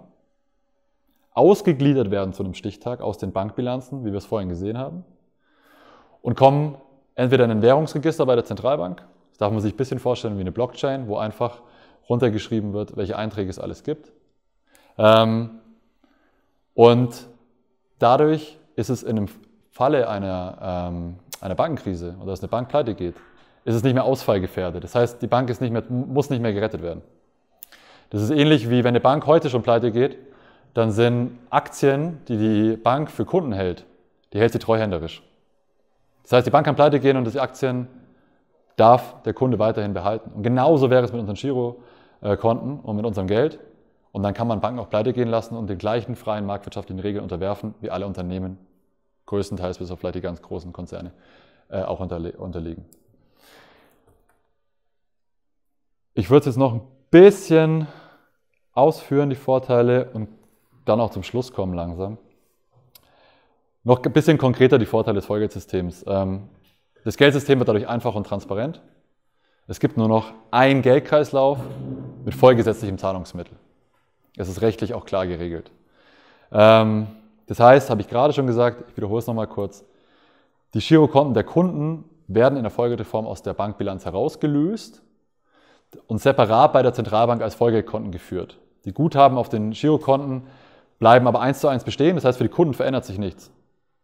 Speaker 1: ausgegliedert werden zu einem Stichtag aus den Bankbilanzen, wie wir es vorhin gesehen haben, und kommen entweder in ein Währungsregister bei der Zentralbank, das darf man sich ein bisschen vorstellen wie eine Blockchain, wo einfach runtergeschrieben wird, welche Einträge es alles gibt. Ähm, und dadurch ist es in einem Falle einer, ähm, einer Bankenkrise oder dass eine Bank pleite geht, ist es nicht mehr ausfallgefährdet. Das heißt, die Bank nicht mehr, muss nicht mehr gerettet werden. Das ist ähnlich wie wenn eine Bank heute schon pleite geht, dann sind Aktien, die die Bank für Kunden hält, die hält sie treuhänderisch. Das heißt, die Bank kann pleite gehen und die Aktien darf der Kunde weiterhin behalten. Und genauso wäre es mit unseren Girokonten und mit unserem Geld. Und dann kann man Banken auch pleite gehen lassen und den gleichen freien marktwirtschaftlichen Regeln unterwerfen, wie alle Unternehmen, größtenteils bis auf vielleicht die ganz großen Konzerne, äh, auch unterliegen. Ich würde es jetzt noch ein bisschen ausführen, die Vorteile, und dann auch zum Schluss kommen langsam. Noch ein bisschen konkreter die Vorteile des Vollgeldsystems. Ähm, das Geldsystem wird dadurch einfach und transparent. Es gibt nur noch einen Geldkreislauf mit vollgesetzlichem Zahlungsmittel. Es ist rechtlich auch klar geregelt. Ähm, das heißt, habe ich gerade schon gesagt, ich wiederhole es nochmal kurz, die Girokonten der Kunden werden in der Folgereform aus der Bankbilanz herausgelöst und separat bei der Zentralbank als Folgekonten geführt. Die Guthaben auf den Girokonten bleiben aber eins zu eins bestehen, das heißt für die Kunden verändert sich nichts.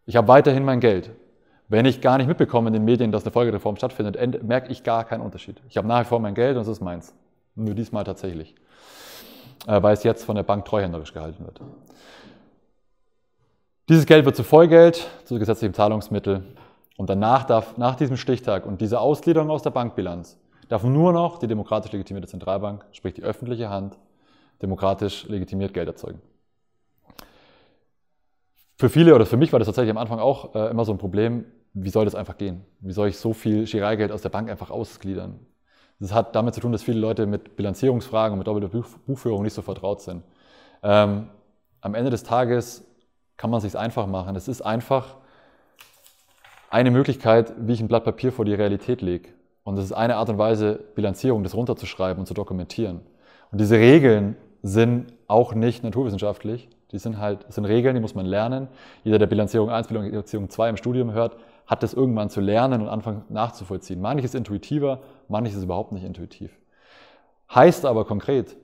Speaker 1: Ich habe weiterhin mein Geld. Wenn ich gar nicht mitbekomme in den Medien, dass eine Folgereform stattfindet, merke ich gar keinen Unterschied. Ich habe nach wie vor mein Geld und es ist meins. Nur diesmal tatsächlich. Äh, weil es jetzt von der Bank treuhänderisch gehalten wird. Dieses Geld wird zu Vollgeld, zu gesetzlichem Zahlungsmittel. Und danach darf, nach diesem Stichtag und dieser Ausgliederung aus der Bankbilanz, darf nur noch die demokratisch legitimierte Zentralbank, sprich die öffentliche Hand, demokratisch legitimiert Geld erzeugen. Für viele oder für mich war das tatsächlich am Anfang auch äh, immer so ein Problem, wie soll das einfach gehen? Wie soll ich so viel Giralgeld aus der Bank einfach ausgliedern? Das hat damit zu tun, dass viele Leute mit Bilanzierungsfragen und mit doppelter Buchführung nicht so vertraut sind. Ähm, am Ende des Tages kann man es sich einfach machen. Es ist einfach eine Möglichkeit, wie ich ein Blatt Papier vor die Realität lege. Und das ist eine Art und Weise, Bilanzierung, das runterzuschreiben und zu dokumentieren. Und diese Regeln sind auch nicht naturwissenschaftlich. Die sind halt, sind Regeln, die muss man lernen. Jeder, der Bilanzierung 1, Bilanzierung 2 im Studium hört, hat das irgendwann zu lernen und anfangen nachzuvollziehen. Manches intuitiver, manches ist überhaupt nicht intuitiv. Heißt aber konkret,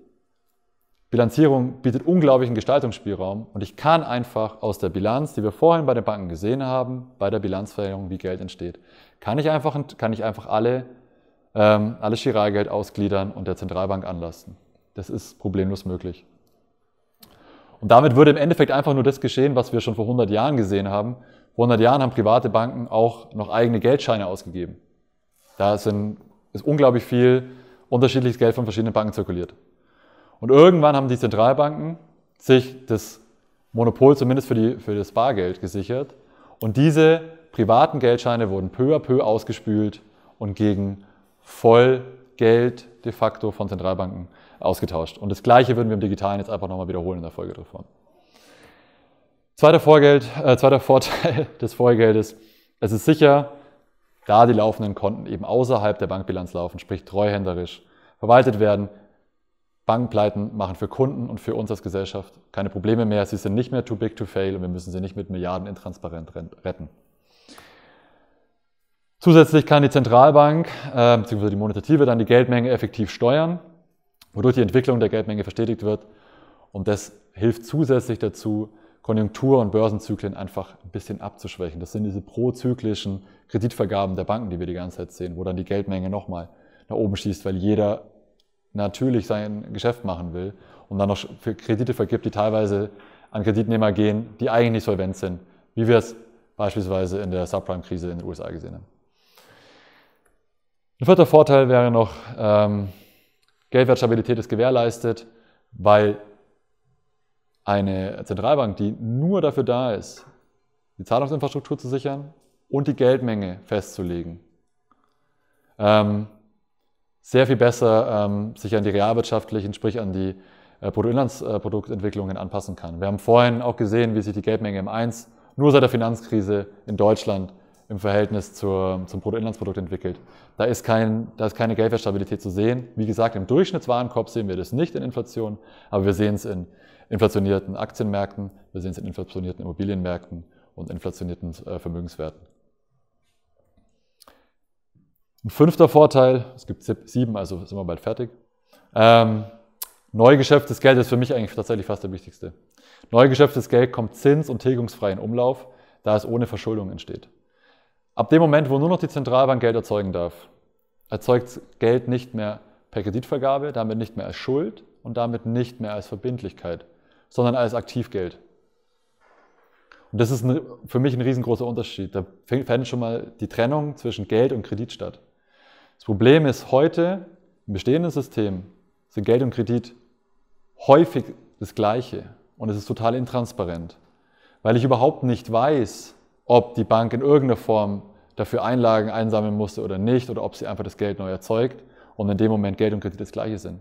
Speaker 1: Bilanzierung bietet unglaublichen Gestaltungsspielraum und ich kann einfach aus der Bilanz, die wir vorhin bei den Banken gesehen haben, bei der Bilanzveränderung, wie Geld entsteht, kann ich einfach, kann ich einfach alle, ähm, alles Chiralgeld ausgliedern und der Zentralbank anlasten. Das ist problemlos möglich. Und damit würde im Endeffekt einfach nur das geschehen, was wir schon vor 100 Jahren gesehen haben. Vor 100 Jahren haben private Banken auch noch eigene Geldscheine ausgegeben. Da sind, ist unglaublich viel unterschiedliches Geld von verschiedenen Banken zirkuliert. Und irgendwann haben die Zentralbanken sich das Monopol zumindest für, die, für das Bargeld gesichert. Und diese privaten Geldscheine wurden peu à peu ausgespült und gegen Vollgeld de facto von Zentralbanken ausgetauscht. Und das Gleiche würden wir im Digitalen jetzt einfach nochmal wiederholen in der Folge davon. Zweiter, Vorgeld, äh, zweiter Vorteil des Vorgeldes. Es ist sicher, da die laufenden Konten eben außerhalb der Bankbilanz laufen, sprich treuhänderisch verwaltet werden. Bankpleiten machen für Kunden und für uns als Gesellschaft keine Probleme mehr. Sie sind nicht mehr too big to fail und wir müssen sie nicht mit Milliarden intransparent retten. Zusätzlich kann die Zentralbank äh, bzw. die Monetative dann die Geldmenge effektiv steuern, wodurch die Entwicklung der Geldmenge verstetigt wird. Und das hilft zusätzlich dazu, Konjunktur- und Börsenzyklen einfach ein bisschen abzuschwächen. Das sind diese prozyklischen Kreditvergaben der Banken, die wir die ganze Zeit sehen, wo dann die Geldmenge nochmal nach oben schießt, weil jeder natürlich sein Geschäft machen will und dann noch für Kredite vergibt, die teilweise an Kreditnehmer gehen, die eigentlich nicht solvent sind, wie wir es beispielsweise in der Subprime-Krise in den USA gesehen haben. Ein vierter Vorteil wäre noch, ähm, Geldwertstabilität ist gewährleistet, weil eine Zentralbank, die nur dafür da ist, die Zahlungsinfrastruktur zu sichern und die Geldmenge festzulegen, ähm, sehr viel besser ähm, sich an die realwirtschaftlichen, sprich an die äh, Bruttoinlandsproduktentwicklungen äh, anpassen kann. Wir haben vorhin auch gesehen, wie sich die Geldmenge m 1 nur seit der Finanzkrise in Deutschland im Verhältnis zur, zum Bruttoinlandsprodukt entwickelt. Da ist, kein, da ist keine Geldwertstabilität zu sehen. Wie gesagt, im Durchschnittswarenkorb sehen wir das nicht in Inflation, aber wir sehen es in inflationierten Aktienmärkten, wir sehen es in inflationierten Immobilienmärkten und inflationierten äh, Vermögenswerten. Ein fünfter Vorteil, es gibt sieben, also sind wir bald fertig. Ähm, Neugeschäft Geld ist für mich eigentlich tatsächlich fast der wichtigste. Neugeschäft des Geld kommt zins- und tilgungsfrei in Umlauf, da es ohne Verschuldung entsteht. Ab dem Moment, wo nur noch die Zentralbank Geld erzeugen darf, erzeugt Geld nicht mehr per Kreditvergabe, damit nicht mehr als Schuld und damit nicht mehr als Verbindlichkeit, sondern als Aktivgeld. Und das ist ein, für mich ein riesengroßer Unterschied. Da fängt schon mal die Trennung zwischen Geld und Kredit statt. Das Problem ist heute, im bestehenden System sind Geld und Kredit häufig das Gleiche und es ist total intransparent, weil ich überhaupt nicht weiß, ob die Bank in irgendeiner Form dafür Einlagen einsammeln musste oder nicht, oder ob sie einfach das Geld neu erzeugt und in dem Moment Geld und Kredit das gleiche sind.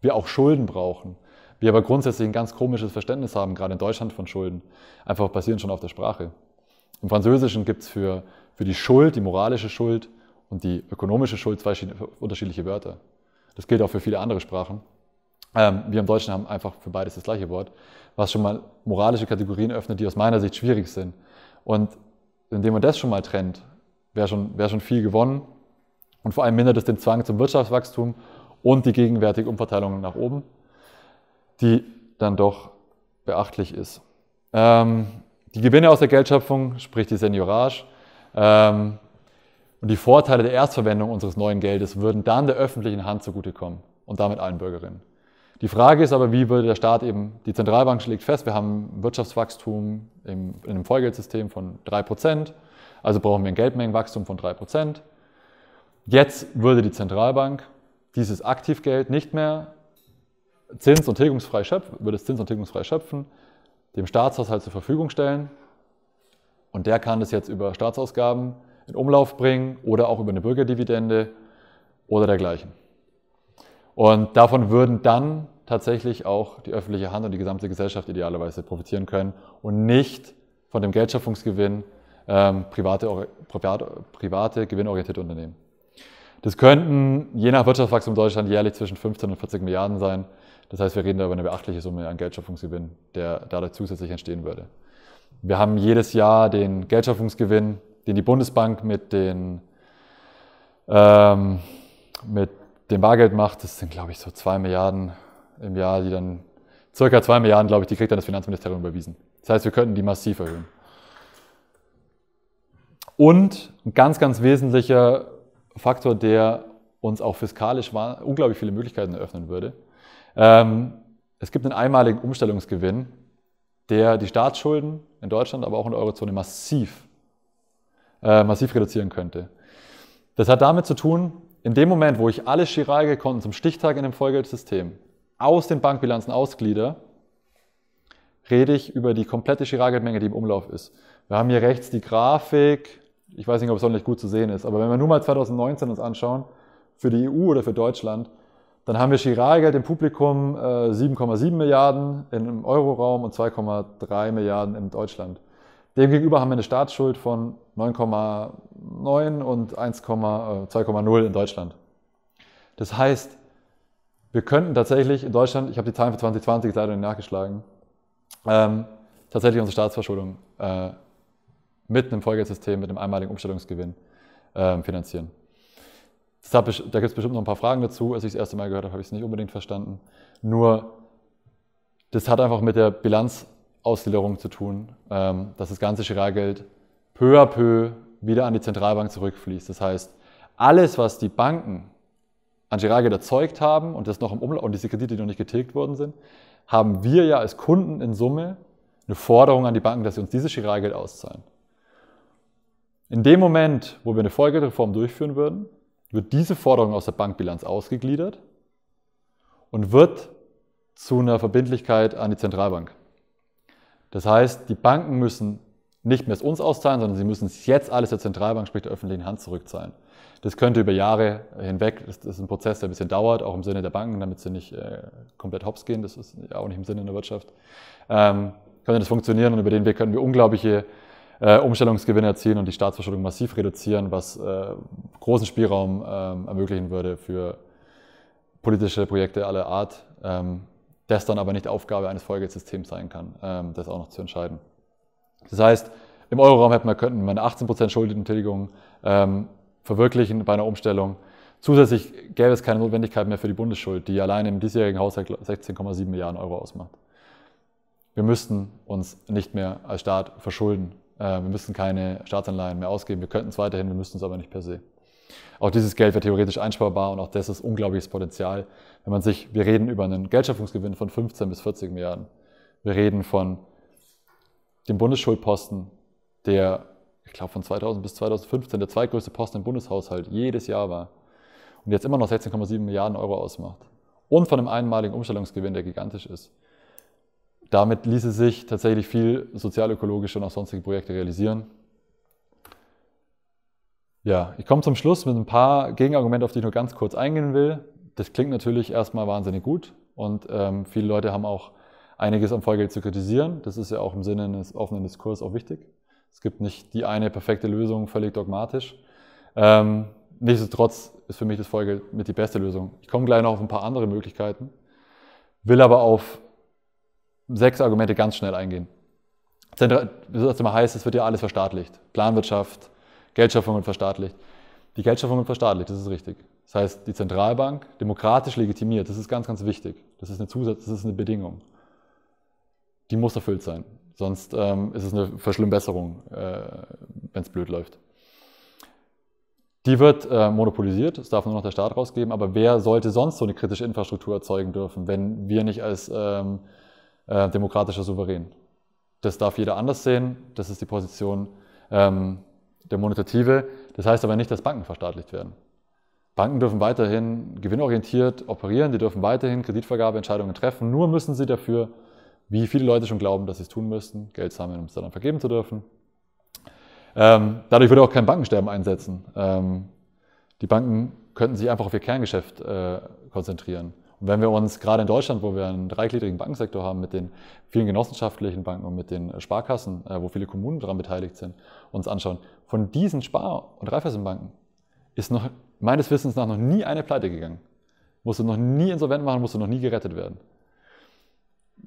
Speaker 1: Wir auch Schulden brauchen. Wir aber grundsätzlich ein ganz komisches Verständnis haben, gerade in Deutschland von Schulden. Einfach basierend schon auf der Sprache. Im Französischen gibt es für, für die Schuld, die moralische Schuld und die ökonomische Schuld zwei unterschiedliche Wörter. Das gilt auch für viele andere Sprachen. Ähm, wir im Deutschen haben einfach für beides das gleiche Wort, was schon mal moralische Kategorien öffnet, die aus meiner Sicht schwierig sind. Und indem man das schon mal trennt, wäre schon, wär schon viel gewonnen. Und vor allem mindert es den Zwang zum Wirtschaftswachstum und die gegenwärtige Umverteilung nach oben, die dann doch beachtlich ist. Ähm, die Gewinne aus der Geldschöpfung, sprich die Seniorage, ähm, und die Vorteile der Erstverwendung unseres neuen Geldes würden dann der öffentlichen Hand zugutekommen und damit allen Bürgerinnen. Die Frage ist aber, wie würde der Staat eben, die Zentralbank schlägt fest, wir haben Wirtschaftswachstum im, in einem Vollgeldsystem von 3%, also brauchen wir ein Geldmengenwachstum von 3%. Jetzt würde die Zentralbank dieses Aktivgeld nicht mehr zins- und tilgungsfrei schöpfen, würde es zins- und tilgungsfrei schöpfen, dem Staatshaushalt zur Verfügung stellen und der kann das jetzt über Staatsausgaben in Umlauf bringen oder auch über eine Bürgerdividende oder dergleichen. Und davon würden dann tatsächlich auch die öffentliche Hand und die gesamte Gesellschaft idealerweise profitieren können und nicht von dem Geldschöpfungsgewinn ähm, private, privat, private gewinnorientierte Unternehmen. Das könnten je nach Wirtschaftswachstum Deutschland jährlich zwischen 15 und 40 Milliarden sein. Das heißt, wir reden da über eine beachtliche Summe an Geldschöpfungsgewinn, der dadurch zusätzlich entstehen würde. Wir haben jedes Jahr den Geldschöpfungsgewinn, den die Bundesbank mit den ähm, mit dem Bargeld macht, das sind, glaube ich, so zwei Milliarden im Jahr, die dann, circa zwei Milliarden, glaube ich, die kriegt dann das Finanzministerium überwiesen. Das heißt, wir könnten die massiv erhöhen. Und ein ganz, ganz wesentlicher Faktor, der uns auch fiskalisch unglaublich viele Möglichkeiten eröffnen würde. Ähm, es gibt einen einmaligen Umstellungsgewinn, der die Staatsschulden in Deutschland, aber auch in der Eurozone massiv, äh, massiv reduzieren könnte. Das hat damit zu tun, in dem Moment, wo ich alle Chiralge-Konten zum Stichtag in dem Vollgeldsystem aus den Bankbilanzen ausglieder, rede ich über die komplette Chiralgeldmenge, die im Umlauf ist. Wir haben hier rechts die Grafik. Ich weiß nicht, ob es sonderlich gut zu sehen ist, aber wenn wir nur mal 2019 uns anschauen, für die EU oder für Deutschland, dann haben wir Chiralgeld im Publikum 7,7 äh, Milliarden im Euroraum und 2,3 Milliarden in Deutschland. Demgegenüber haben wir eine Staatsschuld von 9,9 und 2,0 äh, in Deutschland. Das heißt, wir könnten tatsächlich in Deutschland, ich habe die Zahlen für 2020 leider nicht nachgeschlagen, ähm, tatsächlich unsere Staatsverschuldung äh, mit einem Vollgeldsystem, mit einem einmaligen Umstellungsgewinn äh, finanzieren. Hab, da gibt es bestimmt noch ein paar Fragen dazu. Als ich das erste Mal gehört habe, habe ich es nicht unbedingt verstanden. Nur, das hat einfach mit der Bilanzausleerung zu tun, ähm, dass das ganze girard peu à peu wieder an die Zentralbank zurückfließt. Das heißt, alles, was die Banken an Giralgeld erzeugt haben und das noch im Umlauf und diese Kredite, die noch nicht getilgt worden sind, haben wir ja als Kunden in Summe eine Forderung an die Banken, dass sie uns dieses Giralgeld auszahlen. In dem Moment, wo wir eine Folgereform durchführen würden, wird diese Forderung aus der Bankbilanz ausgegliedert und wird zu einer Verbindlichkeit an die Zentralbank. Das heißt, die Banken müssen nicht mehr es uns auszahlen, sondern sie müssen es jetzt alles der Zentralbank, sprich der öffentlichen Hand, zurückzahlen. Das könnte über Jahre hinweg, das ist ein Prozess, der ein bisschen dauert, auch im Sinne der Banken, damit sie nicht äh, komplett hops gehen, das ist ja auch nicht im Sinne der Wirtschaft, ähm, könnte das funktionieren und über den Weg könnten wir unglaubliche äh, Umstellungsgewinne erzielen und die Staatsverschuldung massiv reduzieren, was äh, großen Spielraum ähm, ermöglichen würde für politische Projekte aller Art, ähm, das dann aber nicht Aufgabe eines Folgesystems sein kann, ähm, das auch noch zu entscheiden. Das heißt, im Euroraum hätten wir, könnten wir eine 18% Schuldentilgung ähm, verwirklichen bei einer Umstellung. Zusätzlich gäbe es keine Notwendigkeit mehr für die Bundesschuld, die allein im diesjährigen Haushalt 16,7 Milliarden Euro ausmacht. Wir müssten uns nicht mehr als Staat verschulden. Ähm, wir müssten keine Staatsanleihen mehr ausgeben. Wir könnten es weiterhin, wir müssten es aber nicht per se. Auch dieses Geld wäre theoretisch einsparbar und auch das ist unglaubliches Potenzial. Wenn man sich, wir reden über einen Geldschöpfungsgewinn von 15 bis 40 Milliarden. Wir reden von den Bundesschuldposten, der, ich glaube, von 2000 bis 2015 der zweitgrößte Posten im Bundeshaushalt jedes Jahr war und jetzt immer noch 16,7 Milliarden Euro ausmacht und von einem einmaligen Umstellungsgewinn, der gigantisch ist. Damit ließe sich tatsächlich viel sozialökologische und auch sonstige Projekte realisieren. Ja, ich komme zum Schluss mit ein paar Gegenargumenten, auf die ich nur ganz kurz eingehen will. Das klingt natürlich erstmal wahnsinnig gut und ähm, viele Leute haben auch einiges am Vollgeld zu kritisieren. Das ist ja auch im Sinne eines offenen Diskurses auch wichtig. Es gibt nicht die eine perfekte Lösung, völlig dogmatisch. Ähm, nichtsdestotrotz ist für mich das Vollgeld mit die beste Lösung. Ich komme gleich noch auf ein paar andere Möglichkeiten, will aber auf sechs Argumente ganz schnell eingehen. Zentral, das immer heißt, es wird ja alles verstaatlicht. Planwirtschaft, Geldschaffung wird verstaatlicht. Die Geldschaffung wird verstaatlicht, das ist richtig. Das heißt, die Zentralbank demokratisch legitimiert, das ist ganz, ganz wichtig. Das ist eine Zusatz, das ist eine Bedingung die muss erfüllt sein. Sonst ähm, ist es eine Verschlimmbesserung, äh, wenn es blöd läuft. Die wird äh, monopolisiert, es darf nur noch der Staat rausgeben, aber wer sollte sonst so eine kritische Infrastruktur erzeugen dürfen, wenn wir nicht als ähm, äh, demokratischer Souverän? Das darf jeder anders sehen, das ist die Position ähm, der Monetative. Das heißt aber nicht, dass Banken verstaatlicht werden. Banken dürfen weiterhin gewinnorientiert operieren, die dürfen weiterhin Kreditvergabeentscheidungen treffen, nur müssen sie dafür wie viele Leute schon glauben, dass sie es tun müssten, Geld sammeln, um es dann vergeben zu dürfen. Ähm, dadurch würde auch kein Bankensterben einsetzen. Ähm, die Banken könnten sich einfach auf ihr Kerngeschäft äh, konzentrieren. Und wenn wir uns gerade in Deutschland, wo wir einen dreigliedrigen Bankensektor haben mit den vielen genossenschaftlichen Banken und mit den Sparkassen, äh, wo viele Kommunen daran beteiligt sind, uns anschauen, von diesen Spar- und Reifersenbanken ist noch meines Wissens nach noch nie eine Pleite gegangen. Musste noch nie insolvent machen, musste noch nie gerettet werden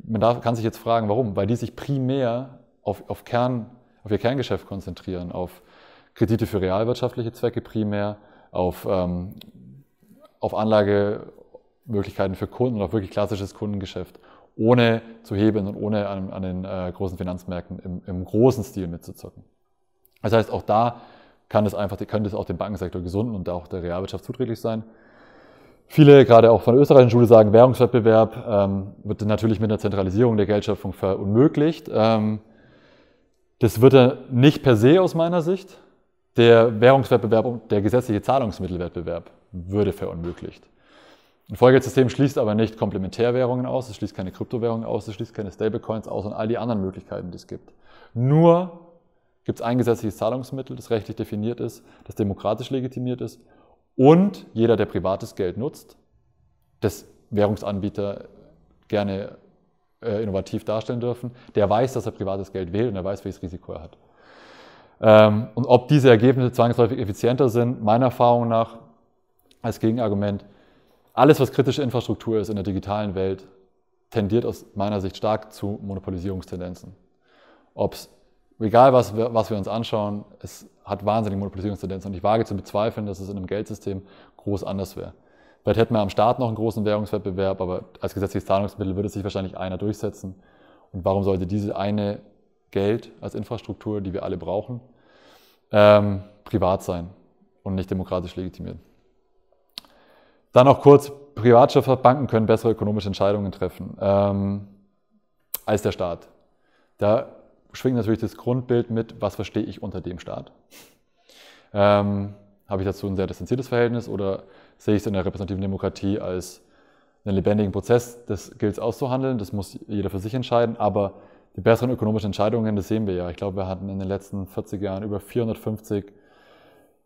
Speaker 1: man darf, kann sich jetzt fragen, warum? Weil die sich primär auf, auf, Kern, auf ihr Kerngeschäft konzentrieren, auf Kredite für realwirtschaftliche Zwecke primär, auf, ähm, auf Anlagemöglichkeiten für Kunden und auf wirklich klassisches Kundengeschäft, ohne zu hebeln und ohne an, an den äh, großen Finanzmärkten im, im, großen Stil mitzuzocken. Das heißt, auch da kann es einfach, könnte es auch dem Bankensektor gesunden und auch der Realwirtschaft zuträglich sein. Viele, gerade auch von der österreichischen Schule, sagen, Währungswettbewerb ähm, wird natürlich mit einer Zentralisierung der Geldschöpfung verunmöglicht. Ähm, das wird er nicht per se aus meiner Sicht. Der Währungswettbewerb und der gesetzliche Zahlungsmittelwettbewerb würde verunmöglicht. Ein Vollgeldsystem schließt aber nicht Komplementärwährungen aus, es schließt keine Kryptowährungen aus, es schließt keine Stablecoins aus und all die anderen Möglichkeiten, die es gibt. Nur gibt es ein gesetzliches Zahlungsmittel, das rechtlich definiert ist, das demokratisch legitimiert ist und jeder, der privates Geld nutzt, das Währungsanbieter gerne äh, innovativ darstellen dürfen, der weiß, dass er privates Geld wählt und er weiß, welches Risiko er hat. Ähm, und ob diese Ergebnisse zwangsläufig effizienter sind, meiner Erfahrung nach, als Gegenargument, alles, was kritische Infrastruktur ist in der digitalen Welt, tendiert aus meiner Sicht stark zu Monopolisierungstendenzen. Ob's, egal, was wir, was wir uns anschauen, es hat wahnsinnig Monopolisierungstendenzen und ich wage zu bezweifeln, dass es in einem Geldsystem groß anders wäre. Vielleicht hätten wir am Start noch einen großen Währungswettbewerb, aber als gesetzliches Zahlungsmittel würde sich wahrscheinlich einer durchsetzen. Und warum sollte diese eine Geld als Infrastruktur, die wir alle brauchen, ähm, privat sein und nicht demokratisch legitimiert? Dann noch kurz, Privatschaftsbanken können bessere ökonomische Entscheidungen treffen ähm, als der Staat. Da schwingt natürlich das Grundbild mit, was verstehe ich unter dem Staat. Ähm, habe ich dazu ein sehr distanziertes Verhältnis oder sehe ich es in der repräsentativen Demokratie als einen lebendigen Prozess? Das gilt es auszuhandeln, das muss jeder für sich entscheiden, aber die besseren ökonomischen Entscheidungen, das sehen wir ja. Ich glaube, wir hatten in den letzten 40 Jahren über 450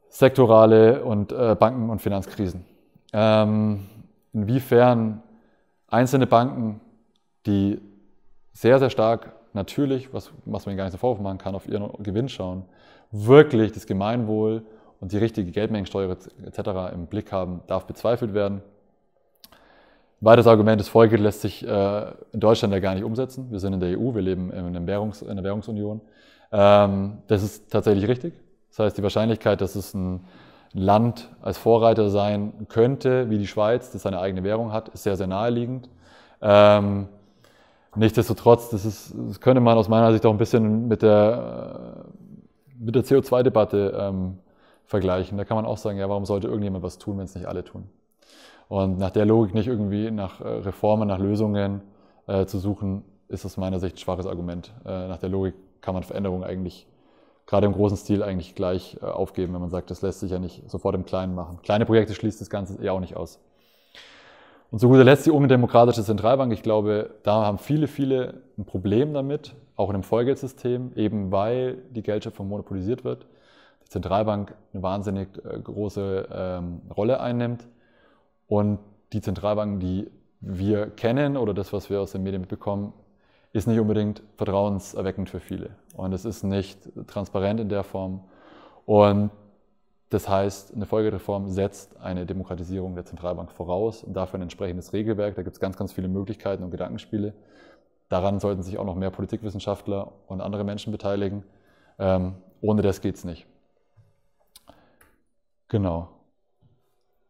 Speaker 1: sektorale und äh, Banken- und Finanzkrisen. Ähm, inwiefern einzelne Banken, die sehr, sehr stark natürlich, was, was man gar nicht so vorwurf machen kann, auf ihren Gewinn schauen, wirklich das Gemeinwohl und die richtige Geldmengensteuer etc. im Blick haben, darf bezweifelt werden. Ein weiteres Argument ist, Folge lässt sich äh, in Deutschland ja gar nicht umsetzen. Wir sind in der EU, wir leben in, Währungs-, in der Währungsunion. Ähm, das ist tatsächlich richtig. Das heißt, die Wahrscheinlichkeit, dass es ein Land als Vorreiter sein könnte, wie die Schweiz, das seine eigene Währung hat, ist sehr, sehr naheliegend. Ähm, Nichtsdestotrotz, das, ist, das könnte man aus meiner Sicht auch ein bisschen mit der, äh, mit der CO2-Debatte ähm, vergleichen. Da kann man auch sagen, ja, warum sollte irgendjemand was tun, wenn es nicht alle tun? Und nach der Logik nicht irgendwie nach äh, Reformen, nach Lösungen äh, zu suchen, ist aus meiner Sicht ein schwaches Argument. Äh, nach der Logik kann man Veränderungen eigentlich, gerade im großen Stil, eigentlich gleich äh, aufgeben, wenn man sagt, das lässt sich ja nicht sofort im Kleinen machen. Kleine Projekte schließt das Ganze ja eh auch nicht aus. Und zu guter Letzt die unendemokratische Zentralbank. Ich glaube, da haben viele, viele ein Problem damit, auch in einem Vollgeldsystem, eben weil die Geldschöpfung monopolisiert wird, die Zentralbank eine wahnsinnig äh, große ähm, Rolle einnimmt und die Zentralbanken, die wir kennen oder das, was wir aus den Medien mitbekommen, ist nicht unbedingt vertrauenserweckend für viele. Und es ist nicht transparent in der Form. Und das heißt, eine Folgereform setzt eine Demokratisierung der Zentralbank voraus und dafür ein entsprechendes Regelwerk. Da gibt es ganz, ganz viele Möglichkeiten und Gedankenspiele. Daran sollten sich auch noch mehr Politikwissenschaftler und andere Menschen beteiligen. Ähm, ohne das geht es nicht. Genau.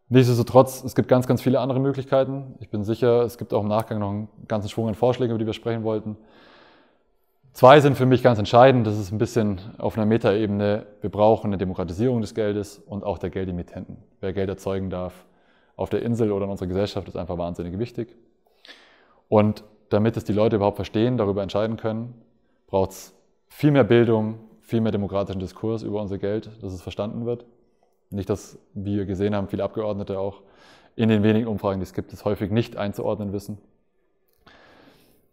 Speaker 1: Nichtsdestotrotz, es gibt ganz, ganz viele andere Möglichkeiten. Ich bin sicher, es gibt auch im Nachgang noch einen ganzen Schwung an Vorschlägen, über die wir sprechen wollten. Zwei sind für mich ganz entscheidend. Das ist ein bisschen auf einer Metaebene. Wir brauchen eine Demokratisierung des Geldes und auch der Geldemittenten. Wer Geld erzeugen darf auf der Insel oder in unserer Gesellschaft ist einfach wahnsinnig wichtig. Und damit es die Leute überhaupt verstehen, darüber entscheiden können, braucht es viel mehr Bildung, viel mehr demokratischen Diskurs über unser Geld, dass es verstanden wird. Nicht, dass, wie wir gesehen haben, viele Abgeordnete auch in den wenigen Umfragen, die es gibt, es häufig nicht einzuordnen wissen.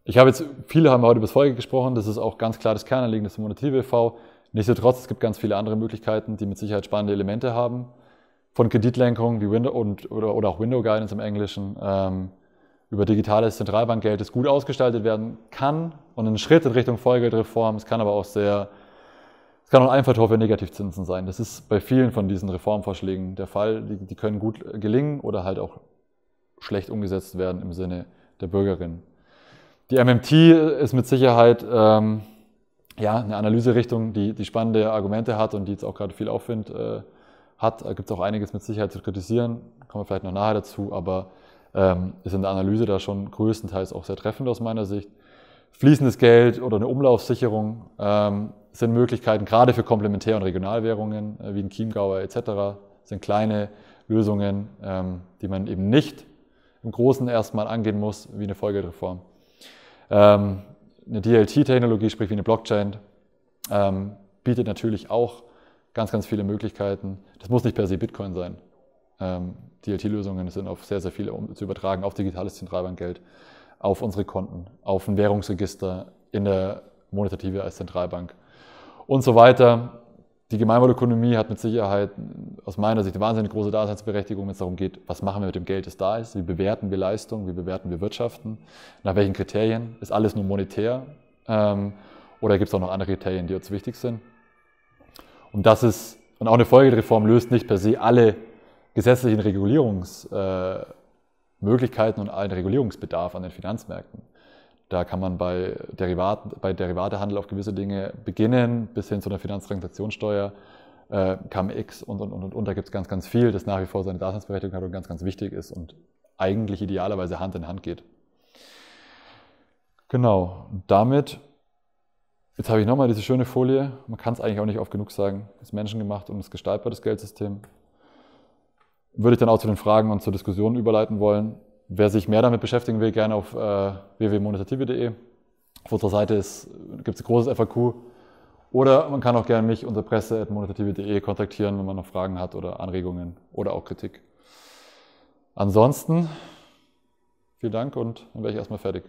Speaker 1: Ich habe jetzt, viele haben heute über das Folge gesprochen, das ist auch ganz klar das Kernanliegen des Monative e.V. Nichtsdestotrotz, es gibt ganz viele andere Möglichkeiten, die mit Sicherheit spannende Elemente haben. Von Kreditlenkung wie Window und, oder, oder auch Window Guidance im Englischen ähm, über digitales Zentralbankgeld, das gut ausgestaltet werden kann und ein Schritt in Richtung Vollgeldreform. Es kann aber auch sehr, es kann auch ein Einfalltor für Negativzinsen sein. Das ist bei vielen von diesen Reformvorschlägen der Fall. Die, die können gut gelingen oder halt auch schlecht umgesetzt werden im Sinne der Bürgerin die MMT ist mit Sicherheit ähm, ja, eine Analyserichtung, die, die spannende Argumente hat und die jetzt auch gerade viel Aufwind äh, hat. Da gibt es auch einiges mit Sicherheit zu kritisieren, kommen wir vielleicht noch nahe dazu, aber ähm, ist in der Analyse da schon größtenteils auch sehr treffend aus meiner Sicht. Fließendes Geld oder eine Umlaufsicherung ähm, sind Möglichkeiten, gerade für Komplementär- und Regionalwährungen äh, wie ein Chiemgauer etc. sind kleine Lösungen, ähm, die man eben nicht im Großen erstmal angehen muss, wie eine Folgereform. Ähm, eine DLT-Technologie, sprich wie eine Blockchain, ähm, bietet natürlich auch ganz, ganz viele Möglichkeiten. Das muss nicht per se Bitcoin sein. Ähm, DLT-Lösungen sind auf sehr, sehr viel zu übertragen, auf digitales Zentralbankgeld, auf unsere Konten, auf ein Währungsregister in der Monetative als Zentralbank und so weiter die Gemeinwohlökonomie hat mit Sicherheit aus meiner Sicht eine wahnsinnig große Daseinsberechtigung, wenn es darum geht, was machen wir mit dem Geld, das da ist, wie bewerten wir Leistung, wie bewerten wir Wirtschaften, nach welchen Kriterien, ist alles nur monetär ähm, oder gibt es auch noch andere Kriterien, die uns wichtig sind. Und das ist, und auch eine Folgereform löst nicht per se alle gesetzlichen Regulierungsmöglichkeiten äh, und allen Regulierungsbedarf an den Finanzmärkten. Da kann man bei, Derivat, bei Derivatehandel auf gewisse Dinge beginnen, bis hin zu einer Finanztransaktionssteuer, äh, KMX und, und, und, und, Da gibt es ganz, ganz viel, das nach wie vor seine Daseinsberechtigung hat und ganz, ganz wichtig ist und eigentlich idealerweise Hand in Hand geht. Genau, damit, jetzt habe ich nochmal diese schöne Folie, man kann es eigentlich auch nicht oft genug sagen, ist menschengemacht und ist gestaltbar, das Geldsystem. Würde ich dann auch zu den Fragen und zur Diskussion überleiten wollen. Wer sich mehr damit beschäftigen will, gerne auf äh, www.monetative.de. Auf unserer Seite gibt es ein großes FAQ. Oder man kann auch gerne mich unter presse.monetative.de kontaktieren, wenn man noch Fragen hat oder Anregungen oder auch Kritik. Ansonsten vielen Dank und dann wäre ich erstmal fertig.